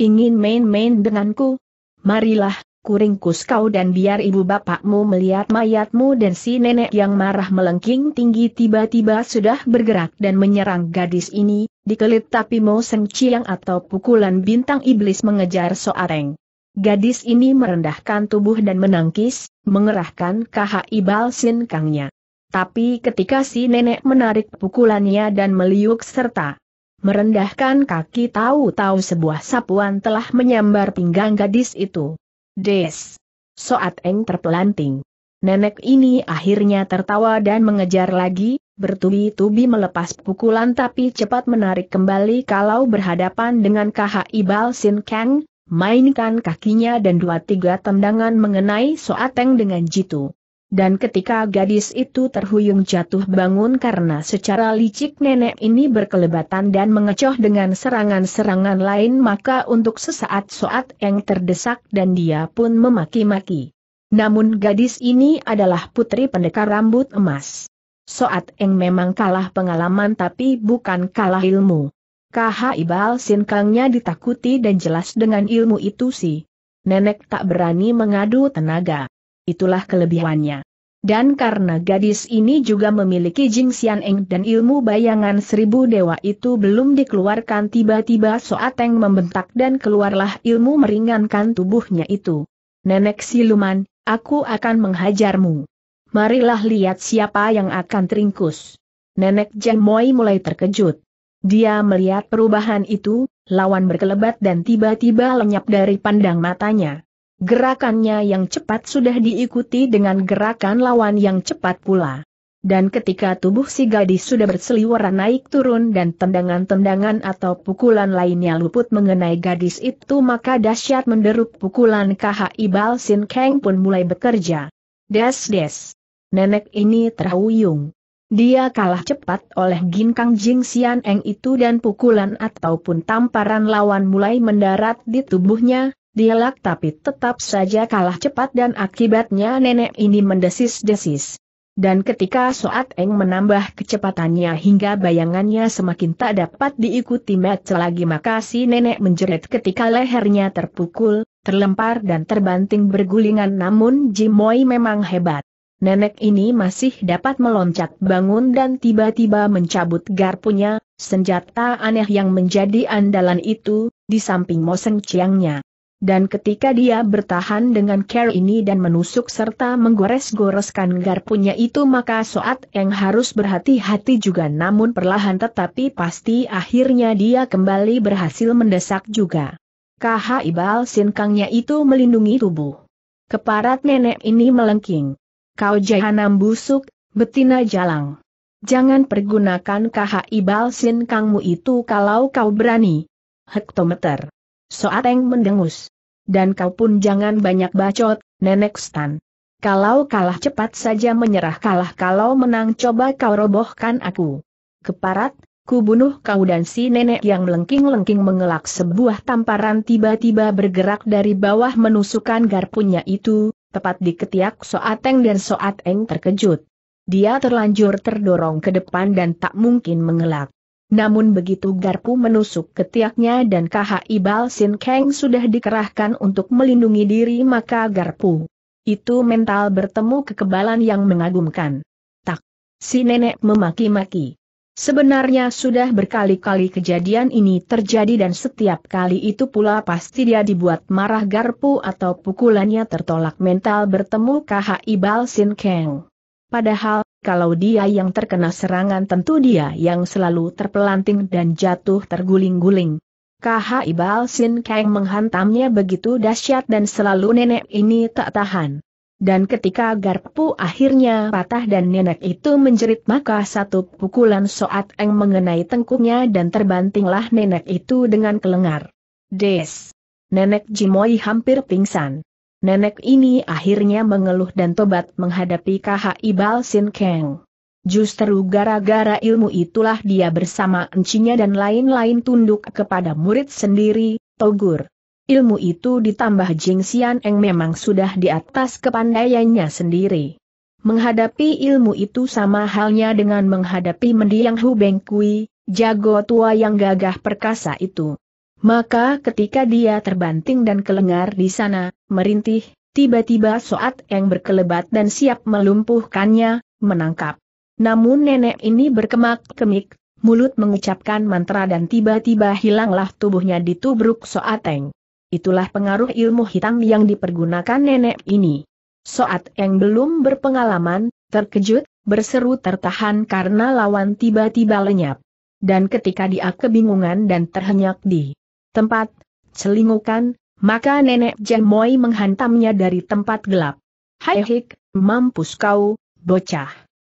Ingin main-main denganku? Marilah, kuringkus kau dan biar ibu bapakmu melihat mayatmu dan si nenek yang marah melengking tinggi tiba-tiba sudah bergerak dan menyerang gadis ini, dikelit tapi mau sengciang atau pukulan bintang iblis mengejar soareng. Gadis ini merendahkan tubuh dan menangkis, mengerahkan KHI Balsin Kangnya. Tapi ketika si nenek menarik pukulannya dan meliuk serta merendahkan kaki tahu-tahu sebuah sapuan telah menyambar pinggang gadis itu. Des! Soat Eng terpelanting. Nenek ini akhirnya tertawa dan mengejar lagi, bertubi-tubi melepas pukulan tapi cepat menarik kembali kalau berhadapan dengan KHI Balsin Kang, mainkan kakinya dan dua-tiga tendangan mengenai Soateng dengan jitu. Dan ketika gadis itu terhuyung jatuh bangun karena secara licik nenek ini berkelebatan dan mengecoh dengan serangan-serangan lain maka untuk sesaat Soat yang terdesak dan dia pun memaki-maki. Namun gadis ini adalah putri pendekar rambut emas. Soat Eng memang kalah pengalaman tapi bukan kalah ilmu. KH Ibal Sinkangnya ditakuti dan jelas dengan ilmu itu sih. Nenek tak berani mengadu tenaga. Itulah kelebihannya. Dan karena gadis ini juga memiliki Jing Xian Eng dan ilmu bayangan seribu dewa itu belum dikeluarkan tiba-tiba Soateng membentak dan keluarlah ilmu meringankan tubuhnya itu. Nenek siluman, aku akan menghajarmu. Marilah lihat siapa yang akan teringkus. Nenek Jemoy mulai terkejut. Dia melihat perubahan itu, lawan berkelebat dan tiba-tiba lenyap dari pandang matanya. Gerakannya yang cepat sudah diikuti dengan gerakan lawan yang cepat pula. Dan ketika tubuh si gadis sudah berseliweran naik turun dan tendangan-tendangan atau pukulan lainnya luput mengenai gadis itu maka dahsyat menderup pukulan KHI Ibal Sin Kang pun mulai bekerja. Des-des. Nenek ini terhuyung. Dia kalah cepat oleh Ginkang Jing Xian Eng itu dan pukulan ataupun tamparan lawan mulai mendarat di tubuhnya, dielak tapi tetap saja kalah cepat dan akibatnya nenek ini mendesis-desis. Dan ketika Soat Eng menambah kecepatannya hingga bayangannya semakin tak dapat diikuti match lagi maka nenek menjerit ketika lehernya terpukul, terlempar dan terbanting bergulingan namun Jimoy memang hebat nenek ini masih dapat meloncat bangun dan tiba-tiba mencabut garpunya, senjata aneh yang menjadi andalan itu, di samping Moseng Chiangnya. Dan ketika dia bertahan dengan care ini dan menusuk serta menggores-goreskan garpunya itu maka Soat yang harus berhati-hati juga namun perlahan tetapi pasti akhirnya dia kembali berhasil mendesak juga. KH Ibal Sinkangnya itu melindungi tubuh. Keparat nenek ini melengking. Kau jahanam busuk, betina jalang. Jangan pergunakan KHI Balsin Kangmu itu kalau kau berani. Hektometer. Soateng mendengus. Dan kau pun jangan banyak bacot, Nenek Stan. Kalau kalah cepat saja menyerah kalah kalau menang coba kau robohkan aku. Keparat, ku bunuh kau dan si nenek yang melengking-lengking mengelak sebuah tamparan tiba-tiba bergerak dari bawah menusukkan garpunya itu, Tepat di ketiak Soateng dan Soateng terkejut. Dia terlanjur terdorong ke depan dan tak mungkin mengelak. Namun begitu garpu menusuk ketiaknya dan KHI Balsin Kang sudah dikerahkan untuk melindungi diri maka garpu. Itu mental bertemu kekebalan yang mengagumkan. Tak. Si nenek memaki-maki. Sebenarnya sudah berkali-kali kejadian ini terjadi dan setiap kali itu pula pasti dia dibuat marah garpu atau pukulannya tertolak mental bertemu KHI ibal Sin Kang. Padahal, kalau dia yang terkena serangan tentu dia yang selalu terpelanting dan jatuh terguling-guling. KHI ibal Sin Kang menghantamnya begitu dahsyat dan selalu nenek ini tak tahan. Dan ketika garpu akhirnya patah dan nenek itu menjerit maka satu pukulan Soat Eng mengenai tengkuknya dan terbantinglah nenek itu dengan kelengar. Des! Nenek Jimoi hampir pingsan. Nenek ini akhirnya mengeluh dan tobat menghadapi KHI Ibal Sin Keng. Justru gara-gara ilmu itulah dia bersama encinya dan lain-lain tunduk kepada murid sendiri, Togur. Ilmu itu ditambah Jing Xian Eng memang sudah di atas kepandaiannya sendiri. Menghadapi ilmu itu sama halnya dengan menghadapi mendiang Hu Beng Kui, jago tua yang gagah perkasa itu. Maka ketika dia terbanting dan kelengar di sana, merintih, tiba-tiba Soat Eng berkelebat dan siap melumpuhkannya, menangkap. Namun nenek ini berkemak-kemik, mulut mengucapkan mantra dan tiba-tiba hilanglah tubuhnya ditubruk Soat Eng itulah pengaruh ilmu hitam yang dipergunakan nenek ini. Soat eng belum berpengalaman, terkejut, berseru tertahan karena lawan tiba-tiba lenyap. Dan ketika dia kebingungan dan terhenyak di tempat, celingukan, maka nenek Jemoy menghantamnya dari tempat gelap. Hai hik, mampus kau, bocah.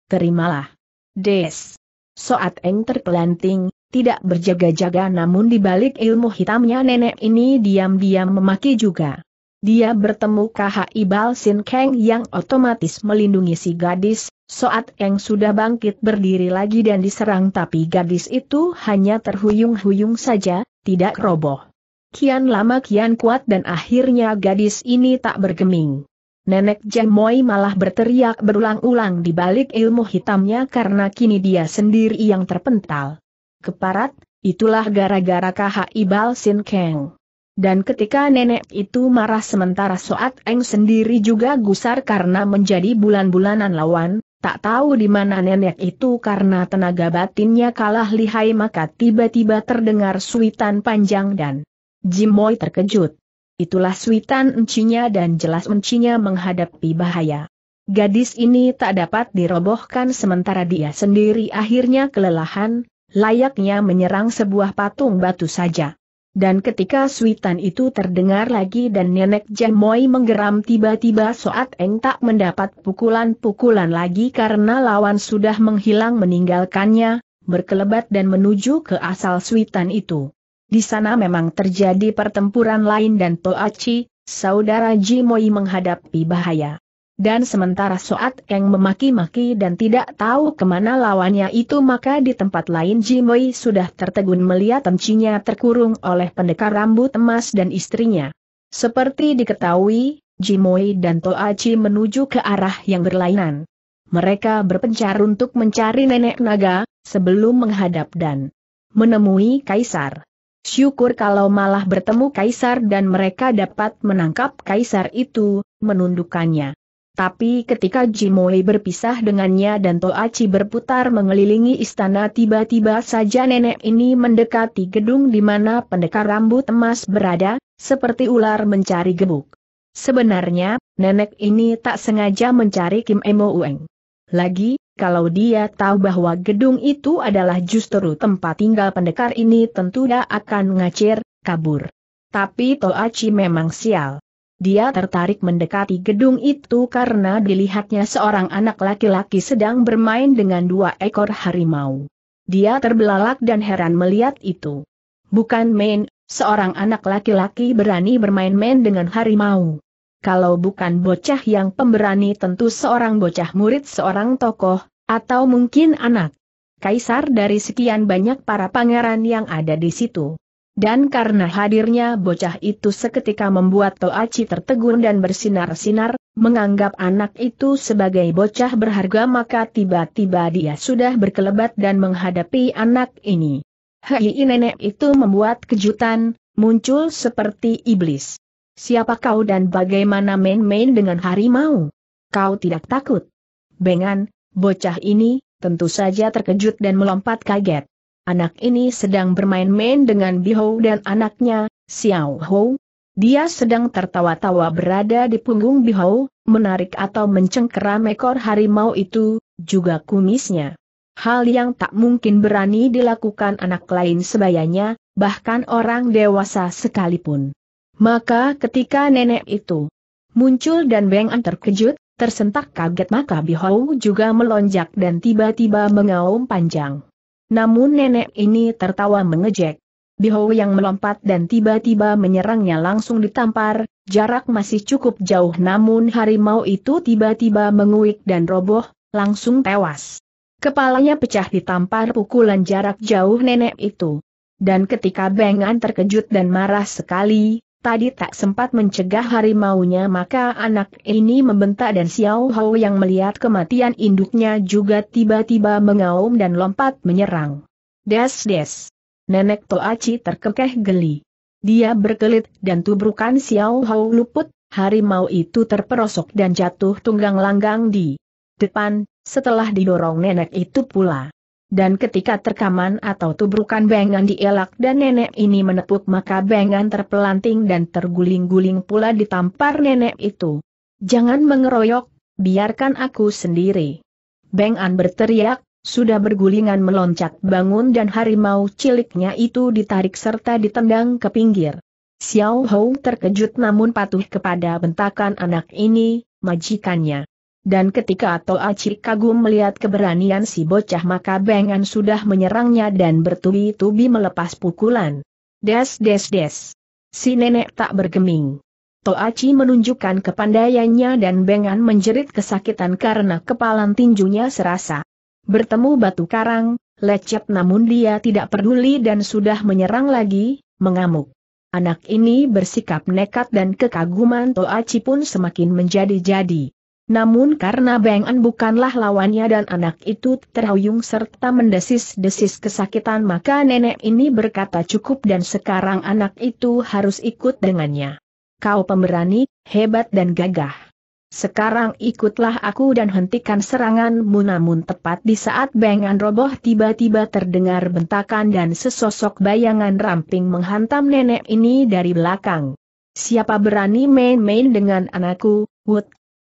Terimalah. Des. Soat Eng terpelanting, tidak berjaga-jaga namun di balik ilmu hitamnya nenek ini diam-diam memaki juga. Dia bertemu Ibal Sin Kang yang otomatis melindungi si gadis, saat Eng sudah bangkit berdiri lagi dan diserang tapi gadis itu hanya terhuyung-huyung saja, tidak roboh. Kian lama kian kuat dan akhirnya gadis ini tak bergeming. Nenek Jamoy malah berteriak berulang-ulang di balik ilmu hitamnya karena kini dia sendiri yang terpental keparat, itulah gara-gara kaha ibal Sin keng. Dan ketika nenek itu marah sementara Soat Eng sendiri juga gusar karena menjadi bulan-bulanan lawan, tak tahu di mana nenek itu karena tenaga batinnya kalah lihai maka tiba-tiba terdengar suitan panjang dan Jimoy terkejut. Itulah suitan encinya dan jelas encinya menghadapi bahaya. Gadis ini tak dapat dirobohkan sementara dia sendiri akhirnya kelelahan, layaknya menyerang sebuah patung batu saja. Dan ketika suitan itu terdengar lagi dan nenek Jemoy menggeram tiba-tiba Soat Eng tak mendapat pukulan-pukulan lagi karena lawan sudah menghilang meninggalkannya, berkelebat dan menuju ke asal suitan itu. Di sana memang terjadi pertempuran lain dan Toachi, saudara Jimoi menghadapi bahaya. Dan sementara Soat Eng memaki-maki dan tidak tahu kemana lawannya itu maka di tempat lain Jimoi sudah tertegun melihat encinya terkurung oleh pendekar rambut emas dan istrinya. Seperti diketahui, Jimoi dan Toachi menuju ke arah yang berlainan. Mereka berpencar untuk mencari nenek naga, sebelum menghadap dan menemui Kaisar. Syukur kalau malah bertemu Kaisar dan mereka dapat menangkap Kaisar itu, menundukkannya. Tapi ketika Jimoi berpisah dengannya dan Toachi berputar mengelilingi istana tiba-tiba saja nenek ini mendekati gedung di mana pendekar rambut emas berada, seperti ular mencari gebuk. Sebenarnya, nenek ini tak sengaja mencari Kim Emo Ueng. Lagi, kalau dia tahu bahwa gedung itu adalah justru tempat tinggal pendekar ini tentu dia akan ngacir, kabur. Tapi Toachi memang sial. Dia tertarik mendekati gedung itu karena dilihatnya seorang anak laki-laki sedang bermain dengan dua ekor harimau. Dia terbelalak dan heran melihat itu. Bukan main, seorang anak laki-laki berani bermain-main dengan harimau. Kalau bukan bocah yang pemberani tentu seorang bocah murid seorang tokoh, atau mungkin anak kaisar dari sekian banyak para pangeran yang ada di situ. Dan karena hadirnya bocah itu seketika membuat Toachi tertegun dan bersinar-sinar, menganggap anak itu sebagai bocah berharga maka tiba-tiba dia sudah berkelebat dan menghadapi anak ini. Hei nenek itu membuat kejutan, muncul seperti iblis. Siapa kau dan bagaimana main-main dengan harimau? Kau tidak takut? Bengan, bocah ini, tentu saja terkejut dan melompat kaget anak ini sedang bermain-main dengan Bihou dan anaknya, Xiao Hou. Dia sedang tertawa-tawa berada di punggung Bihou, menarik atau mencengkeram ekor harimau itu, juga kumisnya. Hal yang tak mungkin berani dilakukan anak lain sebayanya, bahkan orang dewasa sekalipun. Maka ketika nenek itu muncul dan Beng An terkejut, tersentak kaget maka Bihou juga melonjak dan tiba-tiba mengaum panjang. Namun nenek ini tertawa mengejek. Biho yang melompat dan tiba-tiba menyerangnya langsung ditampar, jarak masih cukup jauh namun harimau itu tiba-tiba menguik dan roboh, langsung tewas. Kepalanya pecah ditampar pukulan jarak jauh nenek itu. Dan ketika Bengan terkejut dan marah sekali, tadi tak sempat mencegah harimaunya maka anak ini membentak dan Xiao Hao yang melihat kematian induknya juga tiba-tiba mengaum dan lompat menyerang. Des-des. Nenek Toaci terkekeh geli. Dia berkelit dan tubrukan Xiao Hao luput, harimau itu terperosok dan jatuh tunggang langgang di depan, setelah didorong nenek itu pula. Dan ketika terkaman atau tubrukan bengan dielak dan nenek ini menepuk maka bengan terpelanting dan terguling-guling pula ditampar nenek itu. Jangan mengeroyok, biarkan aku sendiri. Bengan berteriak, sudah bergulingan meloncat bangun dan harimau ciliknya itu ditarik serta ditendang ke pinggir. Xiao Hou terkejut namun patuh kepada bentakan anak ini, majikannya. Dan ketika Toachi kagum melihat keberanian si bocah maka Bengan sudah menyerangnya dan bertubi-tubi melepas pukulan. Des des des. Si nenek tak bergeming. Toachi menunjukkan kepandaiannya dan Bengan menjerit kesakitan karena kepalan tinjunya serasa. Bertemu batu karang, lecet namun dia tidak peduli dan sudah menyerang lagi, mengamuk. Anak ini bersikap nekat dan kekaguman Toachi pun semakin menjadi-jadi. Namun karena Beng bukanlah lawannya dan anak itu terhuyung serta mendesis-desis kesakitan maka nenek ini berkata cukup dan sekarang anak itu harus ikut dengannya. Kau pemberani, hebat dan gagah. Sekarang ikutlah aku dan hentikan seranganmu namun tepat di saat bengan roboh tiba-tiba terdengar bentakan dan sesosok bayangan ramping menghantam nenek ini dari belakang. Siapa berani main-main dengan anakku, Wood,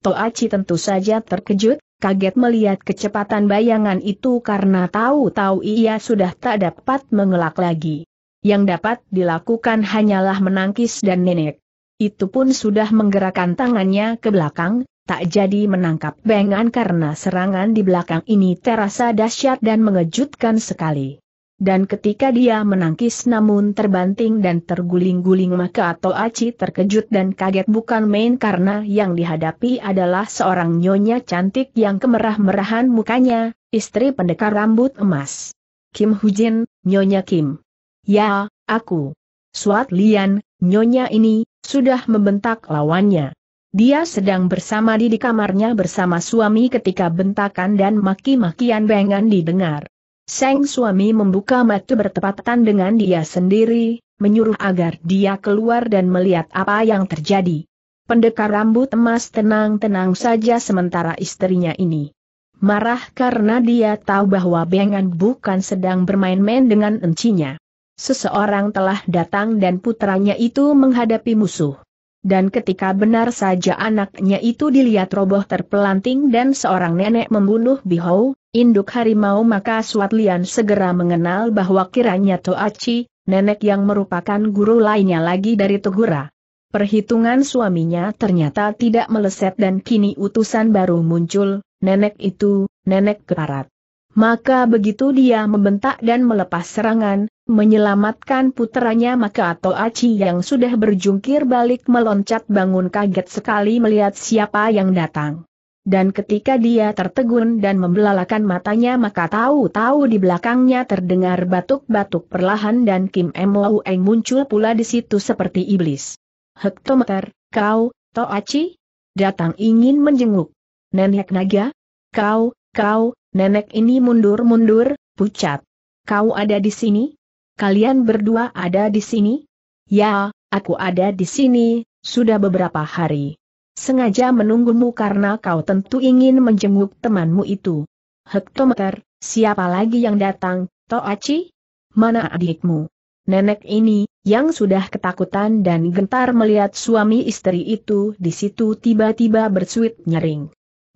Toachi tentu saja terkejut, kaget melihat kecepatan bayangan itu karena tahu-tahu ia sudah tak dapat mengelak lagi. Yang dapat dilakukan hanyalah menangkis dan nenek. Itu pun sudah menggerakkan tangannya ke belakang, tak jadi menangkap bayangan karena serangan di belakang ini terasa dahsyat dan mengejutkan sekali dan ketika dia menangkis namun terbanting dan terguling-guling maka atau Toachi terkejut dan kaget bukan main karena yang dihadapi adalah seorang nyonya cantik yang kemerah-merahan mukanya, istri pendekar rambut emas. Kim Hujin, Nyonya Kim. Ya, aku. Suat Lian, Nyonya ini, sudah membentak lawannya. Dia sedang bersama di di kamarnya bersama suami ketika bentakan dan maki-makian bengan didengar. Sang suami membuka mata bertepatan dengan dia sendiri, menyuruh agar dia keluar dan melihat apa yang terjadi. Pendekar rambut emas tenang-tenang saja sementara istrinya ini marah karena dia tahu bahwa Bengan bukan sedang bermain-main dengan encinya. Seseorang telah datang dan putranya itu menghadapi musuh. Dan ketika benar saja anaknya itu dilihat roboh terpelanting dan seorang nenek membunuh Bihau, induk harimau maka Suatlian segera mengenal bahwa kiranya Toachi, nenek yang merupakan guru lainnya lagi dari Tegura. Perhitungan suaminya ternyata tidak meleset dan kini utusan baru muncul, nenek itu, nenek keparat. Maka begitu dia membentak dan melepas serangan, menyelamatkan putranya maka atau Aci yang sudah berjungkir balik meloncat bangun kaget sekali melihat siapa yang datang. Dan ketika dia tertegun dan membelalakan matanya maka tahu-tahu di belakangnya terdengar batuk-batuk perlahan dan Kim Emlau Eng muncul pula di situ seperti iblis. Hektometer, kau, Aci, Datang ingin menjenguk. Nenek naga? Kau, kau, Nenek ini mundur-mundur, pucat. Kau ada di sini? Kalian berdua ada di sini? Ya, aku ada di sini, sudah beberapa hari. Sengaja menunggumu karena kau tentu ingin menjenguk temanmu itu. Hektometer, siapa lagi yang datang, Toachi? Mana adikmu? Nenek ini, yang sudah ketakutan dan gentar melihat suami istri itu di situ tiba-tiba bersuit nyering.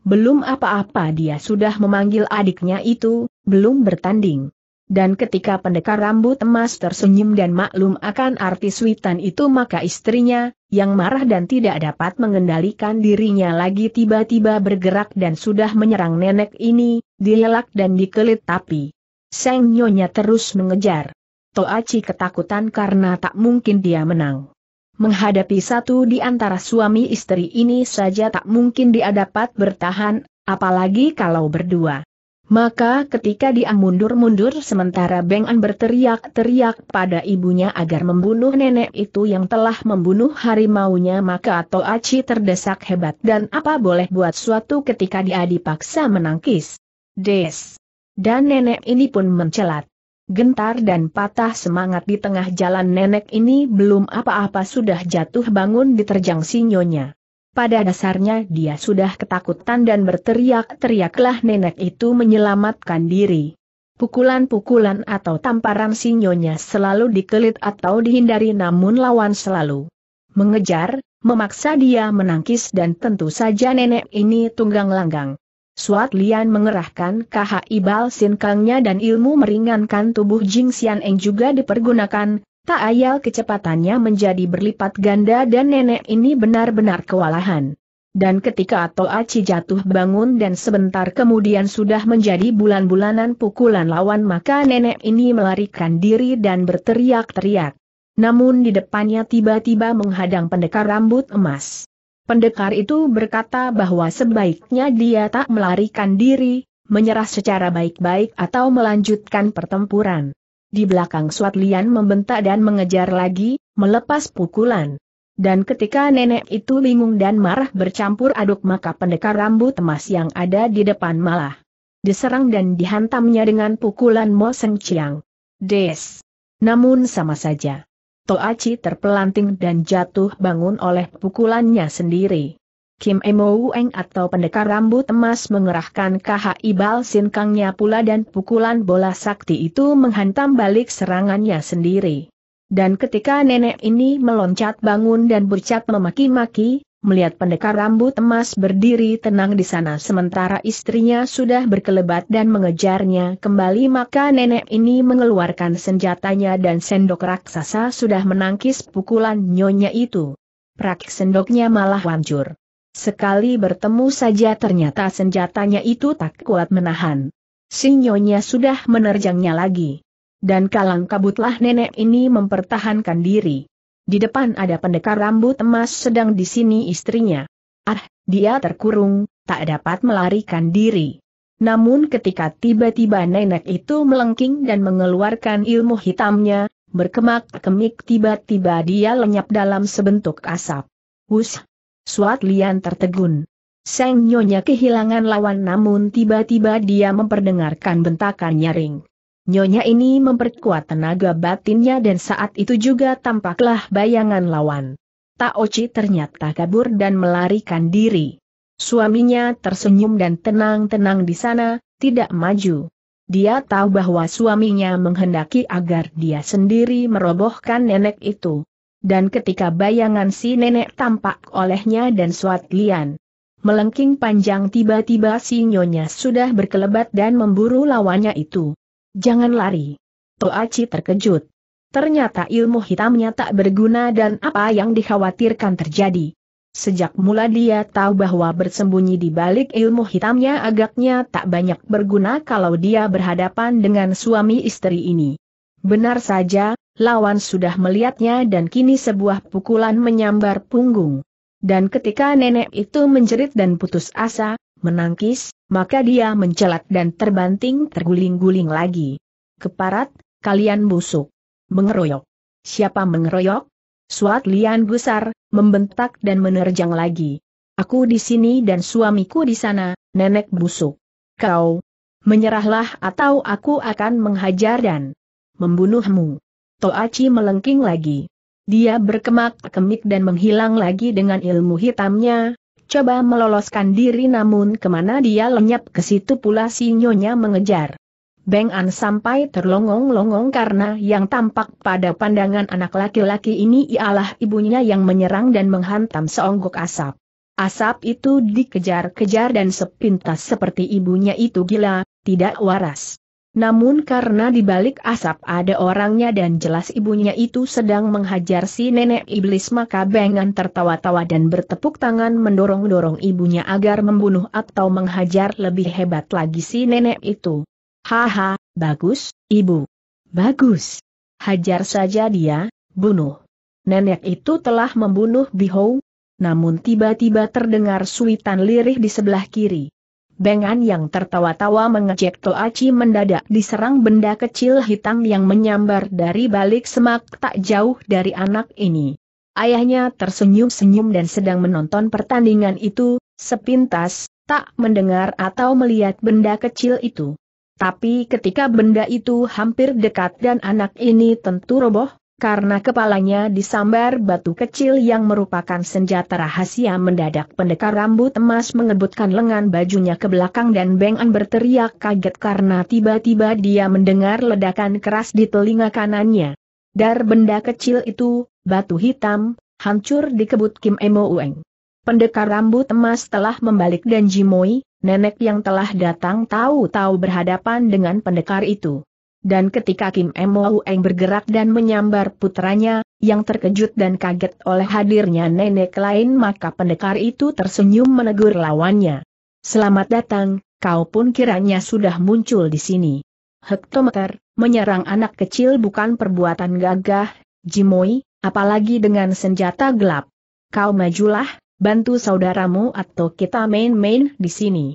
Belum apa-apa dia sudah memanggil adiknya itu, belum bertanding. Dan ketika pendekar rambut emas tersenyum dan maklum akan arti suitan itu maka istrinya, yang marah dan tidak dapat mengendalikan dirinya lagi tiba-tiba bergerak dan sudah menyerang nenek ini, dilelak dan dikelit tapi. Seng Nyonya terus mengejar. Toachi ketakutan karena tak mungkin dia menang. Menghadapi satu di antara suami istri ini saja tak mungkin dia dapat bertahan, apalagi kalau berdua. Maka ketika dia mundur-mundur sementara Beng An berteriak-teriak pada ibunya agar membunuh nenek itu yang telah membunuh harimaunya maka atau aci terdesak hebat dan apa boleh buat suatu ketika dia dipaksa menangkis. Des. Dan nenek ini pun mencelat. Gentar dan patah semangat di tengah jalan nenek ini belum apa-apa sudah jatuh bangun diterjang sinyonya. Pada dasarnya dia sudah ketakutan dan berteriak-teriaklah nenek itu menyelamatkan diri. Pukulan-pukulan atau tamparan sinyonya selalu dikelit atau dihindari namun lawan selalu mengejar, memaksa dia menangkis dan tentu saja nenek ini tunggang langgang. Suat Lian mengerahkan KHI ibal Sinkangnya dan ilmu meringankan tubuh Jing Xian Eng juga dipergunakan, tak ayal kecepatannya menjadi berlipat ganda dan nenek ini benar-benar kewalahan. Dan ketika Toa Aci jatuh bangun dan sebentar kemudian sudah menjadi bulan-bulanan pukulan lawan maka nenek ini melarikan diri dan berteriak-teriak. Namun di depannya tiba-tiba menghadang pendekar rambut emas. Pendekar itu berkata bahwa sebaiknya dia tak melarikan diri, menyerah secara baik-baik atau melanjutkan pertempuran. Di belakang Suat Lian membentak dan mengejar lagi, melepas pukulan. Dan ketika nenek itu lingung dan marah bercampur aduk maka pendekar rambut emas yang ada di depan malah diserang dan dihantamnya dengan pukulan Mo Seng Chiang. Des. Namun sama saja. Toachi terpelanting dan jatuh bangun oleh pukulannya sendiri. Kim Emo Eng atau pendekar rambut emas mengerahkan KHI Ibal Sinkangnya pula dan pukulan bola sakti itu menghantam balik serangannya sendiri. Dan ketika nenek ini meloncat bangun dan bercak memaki-maki, melihat pendekar rambut emas berdiri tenang di sana sementara istrinya sudah berkelebat dan mengejarnya kembali maka nenek ini mengeluarkan senjatanya dan sendok raksasa sudah menangkis pukulan nyonya itu. Prak sendoknya malah hancur. Sekali bertemu saja ternyata senjatanya itu tak kuat menahan. Si nyonya sudah menerjangnya lagi. Dan kalang kabutlah nenek ini mempertahankan diri. Di depan ada pendekar rambut emas sedang di sini istrinya. Ah, dia terkurung, tak dapat melarikan diri. Namun ketika tiba-tiba nenek itu melengking dan mengeluarkan ilmu hitamnya, berkemak-kemik tiba-tiba dia lenyap dalam sebentuk asap. Wus! Suat Lian tertegun. Seng Nyonya kehilangan lawan namun tiba-tiba dia memperdengarkan bentakan nyaring. Nyonya ini memperkuat tenaga batinnya dan saat itu juga tampaklah bayangan lawan. Taochi ternyata kabur dan melarikan diri. Suaminya tersenyum dan tenang-tenang di sana, tidak maju. Dia tahu bahwa suaminya menghendaki agar dia sendiri merobohkan nenek itu. Dan ketika bayangan si nenek tampak olehnya dan suat lian melengking panjang tiba-tiba si nyonya sudah berkelebat dan memburu lawannya itu. Jangan lari. Toachi terkejut. Ternyata ilmu hitamnya tak berguna dan apa yang dikhawatirkan terjadi. Sejak mula dia tahu bahwa bersembunyi di balik ilmu hitamnya agaknya tak banyak berguna kalau dia berhadapan dengan suami istri ini. Benar saja, lawan sudah melihatnya dan kini sebuah pukulan menyambar punggung. Dan ketika nenek itu menjerit dan putus asa, menangkis, maka dia mencelat dan terbanting terguling-guling lagi. Keparat, kalian busuk. Mengeroyok. Siapa mengeroyok? Suat Lian gusar, membentak dan menerjang lagi. Aku di sini dan suamiku di sana, nenek busuk. Kau, menyerahlah atau aku akan menghajar dan membunuhmu. Toachi melengking lagi. Dia berkemak-kemik dan menghilang lagi dengan ilmu hitamnya, coba meloloskan diri namun kemana dia lenyap ke situ pula si nyonya mengejar. Beng An sampai terlongong-longong karena yang tampak pada pandangan anak laki-laki ini ialah ibunya yang menyerang dan menghantam seonggok asap. Asap itu dikejar-kejar dan sepintas seperti ibunya itu gila, tidak waras. Namun karena di balik asap ada orangnya dan jelas ibunya itu sedang menghajar si nenek iblis maka Bengan tertawa-tawa dan bertepuk tangan mendorong-dorong ibunya agar membunuh atau menghajar lebih hebat lagi si nenek itu. Haha, bagus, ibu. Bagus. Hajar saja dia, bunuh. Nenek itu telah membunuh Bihou, namun tiba-tiba terdengar suitan lirih di sebelah kiri. Bengan yang tertawa-tawa mengejek Toachi mendadak diserang benda kecil hitam yang menyambar dari balik semak tak jauh dari anak ini. Ayahnya tersenyum-senyum dan sedang menonton pertandingan itu, sepintas, tak mendengar atau melihat benda kecil itu. Tapi ketika benda itu hampir dekat dan anak ini tentu roboh, karena kepalanya disambar batu kecil yang merupakan senjata rahasia mendadak pendekar rambut emas mengebutkan lengan bajunya ke belakang dan Beng An berteriak kaget karena tiba-tiba dia mendengar ledakan keras di telinga kanannya. Dar benda kecil itu, batu hitam, hancur dikebut Kim Emo Ueng. Pendekar rambut emas telah membalik dan Jimoi, nenek yang telah datang tahu-tahu berhadapan dengan pendekar itu dan ketika Kim Emo Eng bergerak dan menyambar putranya, yang terkejut dan kaget oleh hadirnya nenek lain maka pendekar itu tersenyum menegur lawannya. Selamat datang, kau pun kiranya sudah muncul di sini. Hektometer, menyerang anak kecil bukan perbuatan gagah, Jimoi, apalagi dengan senjata gelap. Kau majulah, bantu saudaramu atau kita main-main di sini.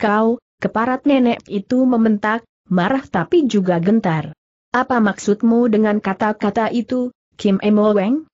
Kau, keparat nenek itu membentak, marah tapi juga gentar. Apa maksudmu dengan kata-kata itu, Kim Emo Weng?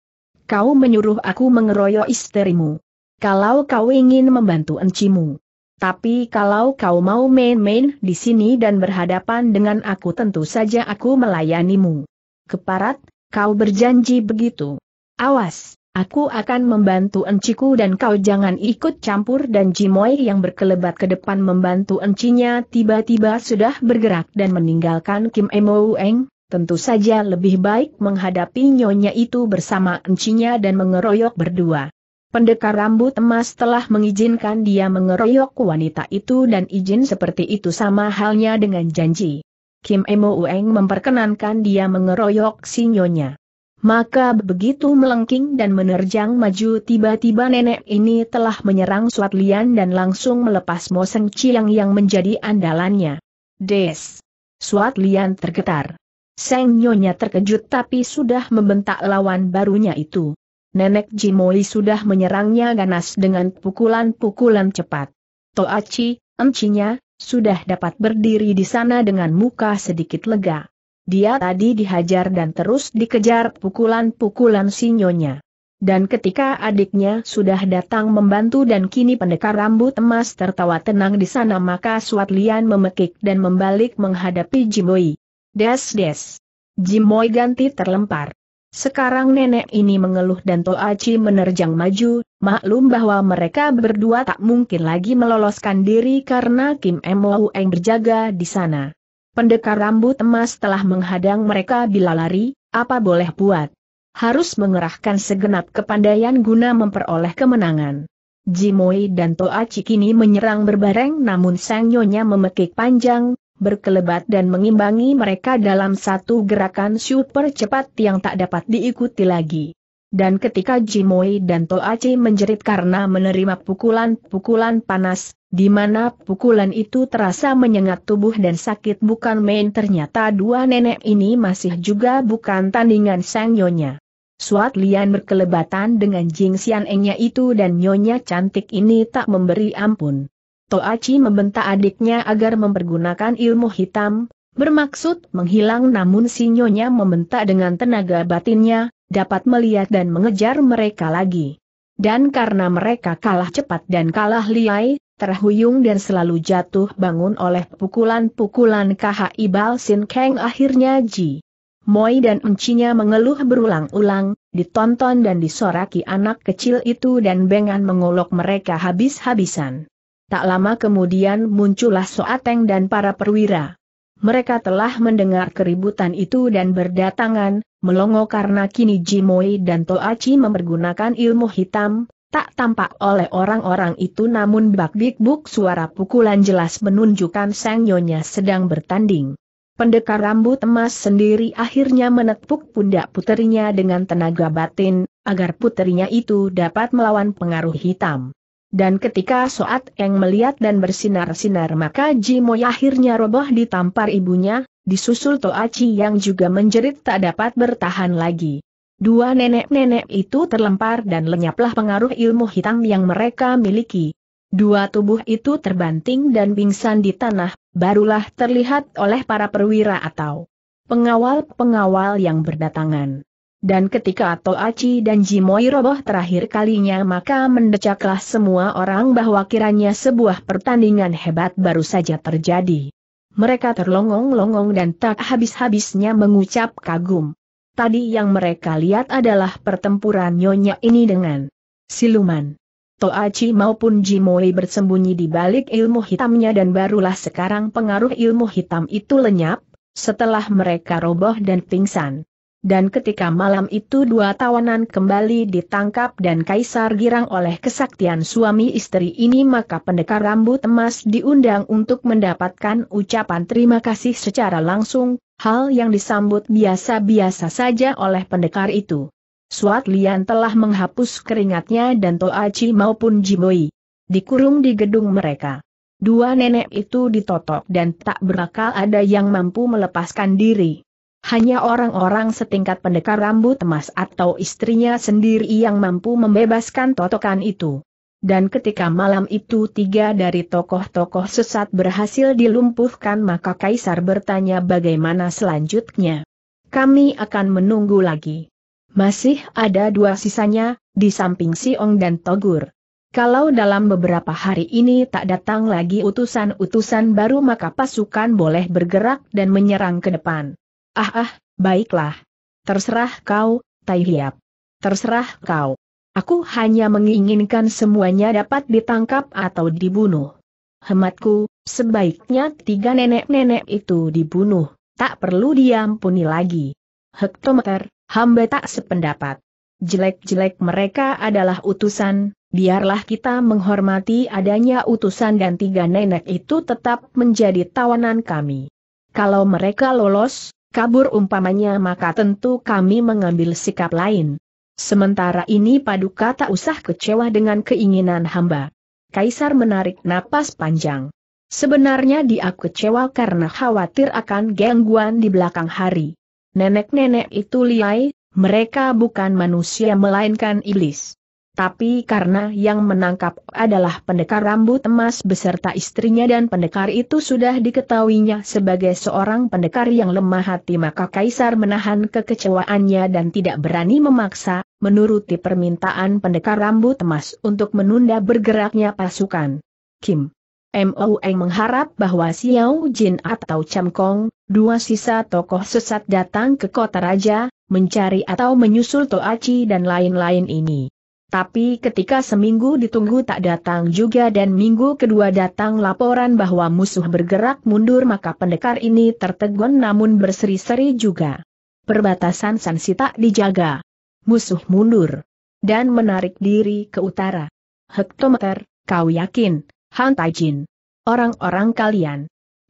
Kau menyuruh aku mengeroyok istrimu. Kalau kau ingin membantu encimu. Tapi kalau kau mau main-main di sini dan berhadapan dengan aku tentu saja aku melayanimu. Keparat, kau berjanji begitu. Awas! Aku akan membantu enciku dan kau jangan ikut campur dan Jimoy yang berkelebat ke depan membantu encinya tiba-tiba sudah bergerak dan meninggalkan Kim Emo Eng. Tentu saja lebih baik menghadapi nyonya itu bersama encinya dan mengeroyok berdua. Pendekar rambut emas telah mengizinkan dia mengeroyok wanita itu dan izin seperti itu sama halnya dengan janji. Kim Emo Eng memperkenankan dia mengeroyok si nyonya. Maka begitu melengking dan menerjang maju tiba-tiba nenek ini telah menyerang Suat Lian dan langsung melepas Moseng Chiang yang menjadi andalannya. Des! Suat Lian tergetar. Seng Nyonya terkejut tapi sudah membentak lawan barunya itu. Nenek Jimoi sudah menyerangnya ganas dengan pukulan-pukulan cepat. Toachi, encinya, sudah dapat berdiri di sana dengan muka sedikit lega. Dia tadi dihajar dan terus dikejar pukulan-pukulan sinyonya. Dan ketika adiknya sudah datang membantu dan kini pendekar rambut emas tertawa tenang di sana maka Suat Lian memekik dan membalik menghadapi Jimoi. Des-des. Jimoi ganti terlempar. Sekarang nenek ini mengeluh dan Toachi menerjang maju, maklum bahwa mereka berdua tak mungkin lagi meloloskan diri karena Kim Eng berjaga di sana. Pendekar rambut emas telah menghadang mereka bila lari, apa boleh buat? Harus mengerahkan segenap kepandaian guna memperoleh kemenangan. Jimoi dan Toa Cikini menyerang berbareng namun sang nyonya memekik panjang, berkelebat dan mengimbangi mereka dalam satu gerakan super cepat yang tak dapat diikuti lagi dan ketika Jimoi dan Toachi menjerit karena menerima pukulan-pukulan panas, di mana pukulan itu terasa menyengat tubuh dan sakit bukan main ternyata dua nenek ini masih juga bukan tandingan sang nyonya. Suat Lian berkelebatan dengan Jing Xian Engnya itu dan nyonya cantik ini tak memberi ampun. Toachi membentak adiknya agar mempergunakan ilmu hitam, bermaksud menghilang namun si nyonya membentak dengan tenaga batinnya, dapat melihat dan mengejar mereka lagi. Dan karena mereka kalah cepat dan kalah liai, terhuyung dan selalu jatuh bangun oleh pukulan-pukulan KHI Sin Kang akhirnya Ji. Moi dan encinya mengeluh berulang-ulang, ditonton dan disoraki anak kecil itu dan Bengan mengolok mereka habis-habisan. Tak lama kemudian muncullah Soateng dan para perwira. Mereka telah mendengar keributan itu dan berdatangan, melongo karena kini Jimoi dan Toachi mempergunakan ilmu hitam, tak tampak oleh orang-orang itu namun bak buk suara pukulan jelas menunjukkan Sang Nyonya sedang bertanding. Pendekar rambut emas sendiri akhirnya menepuk pundak puterinya dengan tenaga batin, agar puterinya itu dapat melawan pengaruh hitam. Dan ketika Soat Eng melihat dan bersinar-sinar maka Jimo akhirnya roboh ditampar ibunya, disusul Toachi yang juga menjerit tak dapat bertahan lagi. Dua nenek-nenek itu terlempar dan lenyaplah pengaruh ilmu hitam yang mereka miliki. Dua tubuh itu terbanting dan pingsan di tanah, barulah terlihat oleh para perwira atau pengawal-pengawal yang berdatangan. Dan ketika Toachi dan Jimoi roboh terakhir kalinya maka mendecaklah semua orang bahwa kiranya sebuah pertandingan hebat baru saja terjadi. Mereka terlongong-longong dan tak habis-habisnya mengucap kagum. Tadi yang mereka lihat adalah pertempuran nyonya ini dengan siluman. Toachi maupun Jimoi bersembunyi di balik ilmu hitamnya dan barulah sekarang pengaruh ilmu hitam itu lenyap, setelah mereka roboh dan pingsan dan ketika malam itu dua tawanan kembali ditangkap dan kaisar girang oleh kesaktian suami istri ini maka pendekar rambut emas diundang untuk mendapatkan ucapan terima kasih secara langsung, hal yang disambut biasa-biasa saja oleh pendekar itu. Suat Lian telah menghapus keringatnya dan Toachi maupun Jiboi Dikurung di gedung mereka. Dua nenek itu ditotok dan tak berakal ada yang mampu melepaskan diri. Hanya orang-orang setingkat pendekar rambut emas atau istrinya sendiri yang mampu membebaskan totokan itu. Dan ketika malam itu tiga dari tokoh-tokoh sesat berhasil dilumpuhkan maka Kaisar bertanya bagaimana selanjutnya. Kami akan menunggu lagi. Masih ada dua sisanya, di samping Siong dan Togur. Kalau dalam beberapa hari ini tak datang lagi utusan-utusan baru maka pasukan boleh bergerak dan menyerang ke depan. Ah ah, baiklah. Terserah kau, Tai Hiap. Terserah kau. Aku hanya menginginkan semuanya dapat ditangkap atau dibunuh. Hematku, sebaiknya tiga nenek-nenek itu dibunuh, tak perlu diampuni lagi. Hektometer, hamba tak sependapat. Jelek-jelek mereka adalah utusan, biarlah kita menghormati adanya utusan dan tiga nenek itu tetap menjadi tawanan kami. Kalau mereka lolos, kabur umpamanya maka tentu kami mengambil sikap lain. Sementara ini Paduka tak usah kecewa dengan keinginan hamba. Kaisar menarik napas panjang. Sebenarnya dia kecewa karena khawatir akan gangguan di belakang hari. Nenek-nenek itu liai, mereka bukan manusia melainkan iblis. Tapi karena yang menangkap adalah pendekar rambut emas beserta istrinya dan pendekar itu sudah diketahuinya sebagai seorang pendekar yang lemah hati maka Kaisar menahan kekecewaannya dan tidak berani memaksa, menuruti permintaan pendekar rambut emas untuk menunda bergeraknya pasukan. Kim MOeng mengharap bahwa Xiao Jin atau Cham Kong, dua sisa tokoh sesat datang ke kota raja, mencari atau menyusul Toachi dan lain-lain ini. Tapi ketika seminggu ditunggu tak datang juga dan minggu kedua datang laporan bahwa musuh bergerak mundur maka pendekar ini tertegun namun berseri-seri juga. Perbatasan Sansi tak dijaga. Musuh mundur. Dan menarik diri ke utara. Hektometer, kau yakin, Han Taijin. Orang-orang kalian.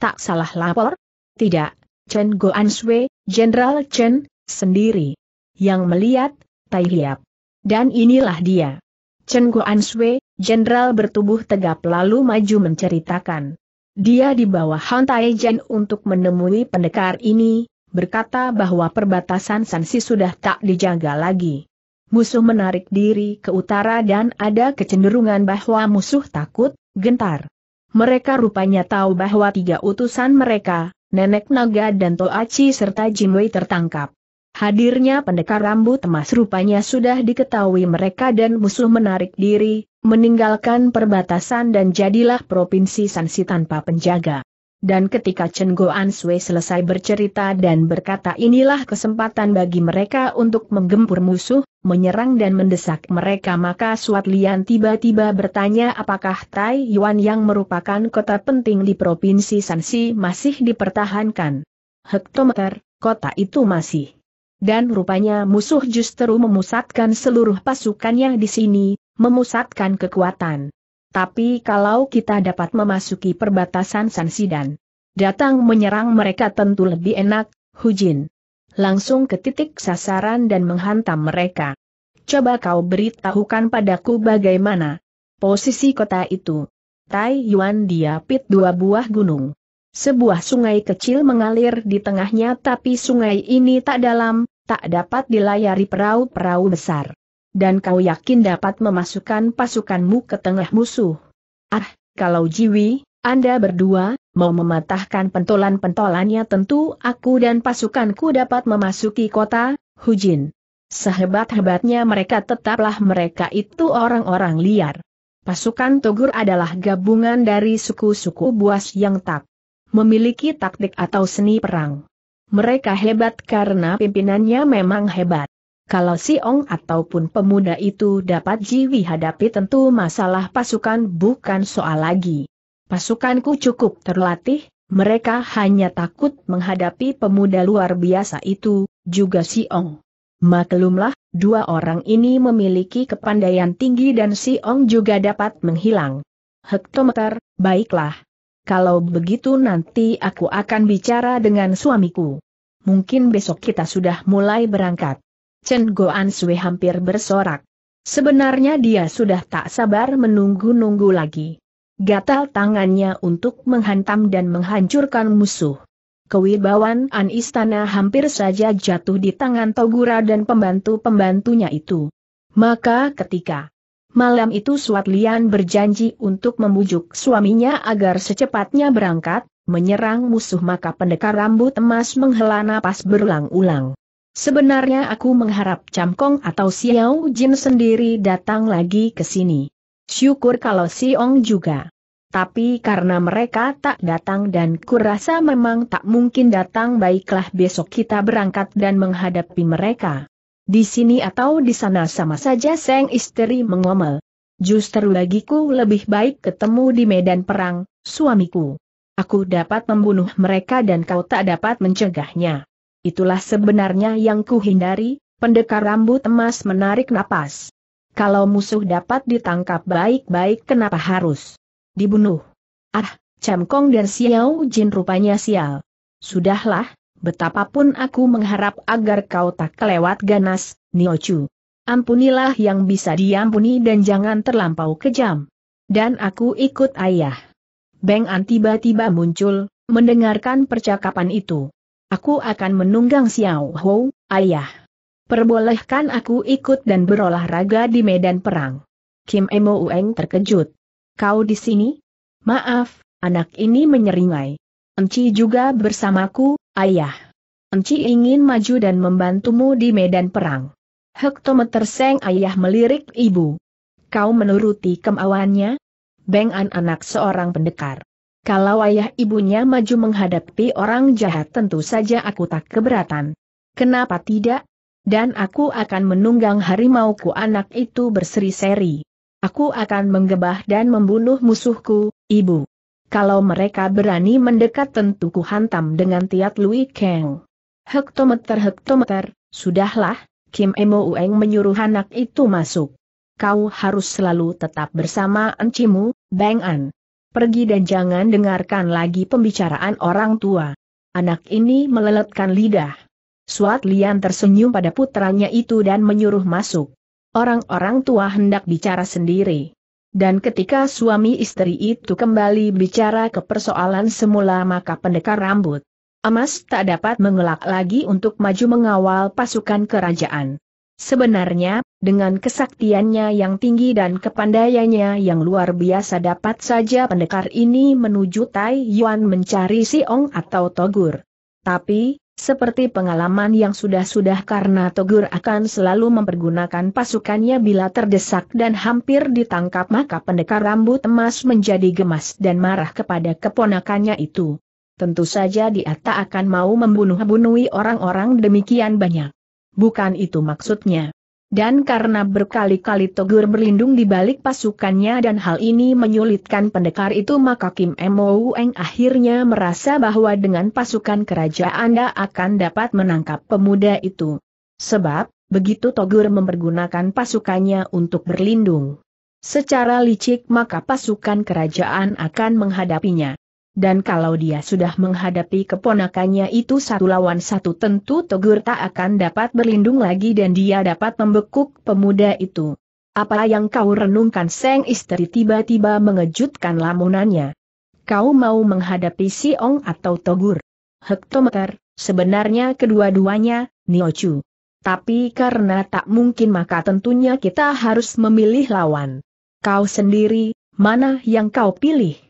Tak salah lapor? Tidak, Chen Goanswe, Jenderal Chen, sendiri. Yang melihat, Tai Hiap. Dan inilah dia. Chen Guan Sui, jenderal bertubuh tegap lalu maju menceritakan. Dia dibawa Han jen untuk menemui pendekar ini, berkata bahwa perbatasan Sansi sudah tak dijaga lagi. Musuh menarik diri ke utara dan ada kecenderungan bahwa musuh takut, gentar. Mereka rupanya tahu bahwa tiga utusan mereka, Nenek Naga dan Toachi serta Jinwei tertangkap. Hadirnya pendekar rambut emas rupanya sudah diketahui mereka dan musuh menarik diri, meninggalkan perbatasan dan jadilah provinsi Sansi tanpa penjaga. Dan ketika Chen Goan Sui selesai bercerita dan berkata inilah kesempatan bagi mereka untuk menggempur musuh, menyerang dan mendesak mereka maka Suat Lian tiba-tiba bertanya apakah Tai Yuan yang merupakan kota penting di provinsi Sansi masih dipertahankan. Hektometer, kota itu masih dan rupanya musuh justru memusatkan seluruh pasukannya di sini, memusatkan kekuatan. Tapi kalau kita dapat memasuki perbatasan Sansidan, datang menyerang mereka tentu lebih enak, Hujin. Langsung ke titik sasaran dan menghantam mereka. Coba kau beritahukan padaku bagaimana posisi kota itu. Tai Yuan diapit dua buah gunung. Sebuah sungai kecil mengalir di tengahnya tapi sungai ini tak dalam, tak dapat dilayari perahu-perahu besar. Dan kau yakin dapat memasukkan pasukanmu ke tengah musuh. Ah, kalau Jiwi, Anda berdua, mau mematahkan pentolan-pentolannya tentu aku dan pasukanku dapat memasuki kota, Hujin. Sehebat-hebatnya mereka tetaplah mereka itu orang-orang liar. Pasukan Togur adalah gabungan dari suku-suku buas yang tak memiliki taktik atau seni perang. Mereka hebat karena pimpinannya memang hebat. Kalau si Ong ataupun pemuda itu dapat Jiwi hadapi tentu masalah pasukan bukan soal lagi. Pasukanku cukup terlatih, mereka hanya takut menghadapi pemuda luar biasa itu, juga si Ong. Maklumlah, dua orang ini memiliki kepandaian tinggi dan si Ong juga dapat menghilang. Hektometer, baiklah. Kalau begitu nanti aku akan bicara dengan suamiku mungkin besok kita sudah mulai berangkat. Chen Goan Sui hampir bersorak. Sebenarnya dia sudah tak sabar menunggu-nunggu lagi. Gatal tangannya untuk menghantam dan menghancurkan musuh. Kewibawan an istana hampir saja jatuh di tangan Togura dan pembantu-pembantunya itu. Maka ketika malam itu Suat Lian berjanji untuk membujuk suaminya agar secepatnya berangkat, menyerang musuh maka pendekar rambut emas menghela napas berulang-ulang. Sebenarnya aku mengharap Camkong atau Xiao Jin sendiri datang lagi ke sini. Syukur kalau Si Ong juga. Tapi karena mereka tak datang dan kurasa memang tak mungkin datang baiklah besok kita berangkat dan menghadapi mereka. Di sini atau di sana sama saja Seng istri mengomel. Justru bagiku lebih baik ketemu di medan perang, suamiku. Aku dapat membunuh mereka dan kau tak dapat mencegahnya. Itulah sebenarnya yang kuhindari, pendekar rambut emas menarik napas. Kalau musuh dapat ditangkap baik-baik kenapa harus dibunuh? Ah, Camkong dan Xiao Jin rupanya sial. Sudahlah, betapapun aku mengharap agar kau tak kelewat ganas, Niochu. Ampunilah yang bisa diampuni dan jangan terlampau kejam. Dan aku ikut ayah. Beng An tiba-tiba muncul, mendengarkan percakapan itu. Aku akan menunggang Xiao Hou, ayah. Perbolehkan aku ikut dan berolahraga di medan perang. Kim Emo Ueng terkejut. Kau di sini? Maaf, anak ini menyeringai. Enci juga bersamaku, ayah. Enci ingin maju dan membantumu di medan perang. Hektometer Seng ayah melirik ibu. Kau menuruti kemauannya? Beng An anak seorang pendekar. Kalau ayah ibunya maju menghadapi orang jahat tentu saja aku tak keberatan. Kenapa tidak? Dan aku akan menunggang harimauku anak itu berseri-seri. Aku akan menggebah dan membunuh musuhku, ibu. Kalau mereka berani mendekat tentu ku hantam dengan tiat Lui Kang. Hektometer-hektometer, sudahlah, Kim Emo Ueng menyuruh anak itu masuk kau harus selalu tetap bersama encimu, Bang An. Pergi dan jangan dengarkan lagi pembicaraan orang tua. Anak ini meleletkan lidah. Suat Lian tersenyum pada putranya itu dan menyuruh masuk. Orang-orang tua hendak bicara sendiri. Dan ketika suami istri itu kembali bicara ke persoalan semula maka pendekar rambut emas tak dapat mengelak lagi untuk maju mengawal pasukan kerajaan. Sebenarnya, dengan kesaktiannya yang tinggi dan kepandaiannya yang luar biasa dapat saja pendekar ini menuju Tai Yuan mencari si Ong atau Togur. Tapi, seperti pengalaman yang sudah-sudah karena Togur akan selalu mempergunakan pasukannya bila terdesak dan hampir ditangkap maka pendekar rambut emas menjadi gemas dan marah kepada keponakannya itu. Tentu saja dia tak akan mau membunuh-bunuhi orang-orang demikian banyak bukan itu maksudnya. Dan karena berkali-kali Togur berlindung di balik pasukannya dan hal ini menyulitkan pendekar itu maka Kim Moueng akhirnya merasa bahwa dengan pasukan kerajaan Anda akan dapat menangkap pemuda itu. Sebab, begitu Togur mempergunakan pasukannya untuk berlindung. Secara licik maka pasukan kerajaan akan menghadapinya. Dan kalau dia sudah menghadapi keponakannya itu satu lawan satu tentu Togur tak akan dapat berlindung lagi dan dia dapat membekuk pemuda itu. Apa yang kau renungkan Seng istri tiba-tiba mengejutkan lamunannya. Kau mau menghadapi si Ong atau Togur? Hektometer, sebenarnya kedua-duanya, Niochu. Tapi karena tak mungkin maka tentunya kita harus memilih lawan. Kau sendiri, mana yang kau pilih?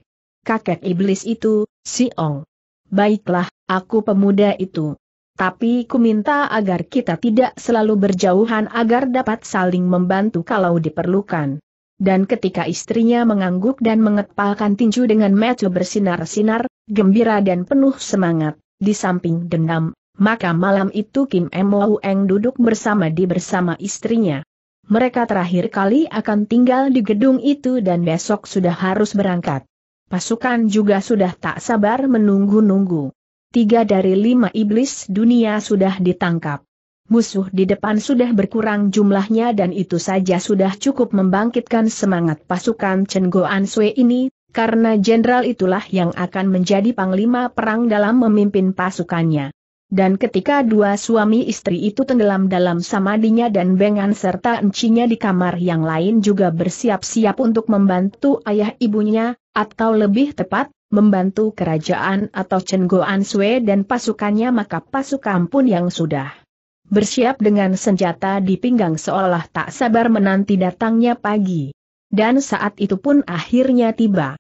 kakek iblis itu, si Ong. Baiklah, aku pemuda itu. Tapi ku minta agar kita tidak selalu berjauhan agar dapat saling membantu kalau diperlukan. Dan ketika istrinya mengangguk dan mengepalkan tinju dengan mata bersinar-sinar, gembira dan penuh semangat, di samping dendam, maka malam itu Kim Mo Eng duduk bersama di bersama istrinya. Mereka terakhir kali akan tinggal di gedung itu dan besok sudah harus berangkat. Pasukan juga sudah tak sabar menunggu-nunggu. Tiga dari lima iblis dunia sudah ditangkap. Musuh di depan sudah berkurang jumlahnya dan itu saja sudah cukup membangkitkan semangat pasukan Chen An Sui ini, karena jenderal itulah yang akan menjadi panglima perang dalam memimpin pasukannya. Dan ketika dua suami istri itu tenggelam dalam samadinya dan Bengan serta encinya di kamar yang lain juga bersiap-siap untuk membantu ayah ibunya, atau lebih tepat, membantu kerajaan atau Chen Goan Sue dan pasukannya maka pasukan pun yang sudah bersiap dengan senjata di pinggang seolah tak sabar menanti datangnya pagi. Dan saat itu pun akhirnya tiba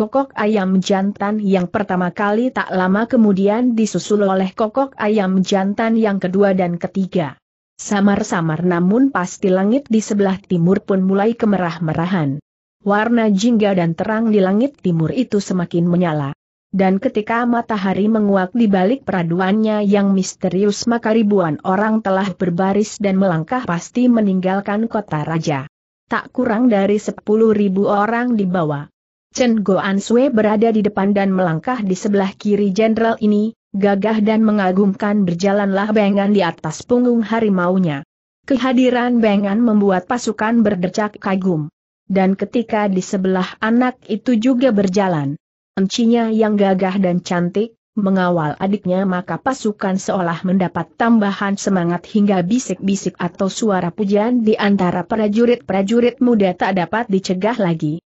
kokok ayam jantan yang pertama kali tak lama kemudian disusul oleh kokok ayam jantan yang kedua dan ketiga. Samar-samar namun pasti langit di sebelah timur pun mulai kemerah-merahan. Warna jingga dan terang di langit timur itu semakin menyala. Dan ketika matahari menguak di balik peraduannya yang misterius maka ribuan orang telah berbaris dan melangkah pasti meninggalkan kota raja. Tak kurang dari sepuluh ribu orang bawah. Chen Goan Sue berada di depan dan melangkah di sebelah kiri jenderal ini, gagah dan mengagumkan berjalanlah Bengan di atas punggung harimaunya. Kehadiran Bengan membuat pasukan berdecak kagum. Dan ketika di sebelah anak itu juga berjalan. Encinya yang gagah dan cantik, mengawal adiknya maka pasukan seolah mendapat tambahan semangat hingga bisik-bisik atau suara pujian di antara prajurit-prajurit muda tak dapat dicegah lagi.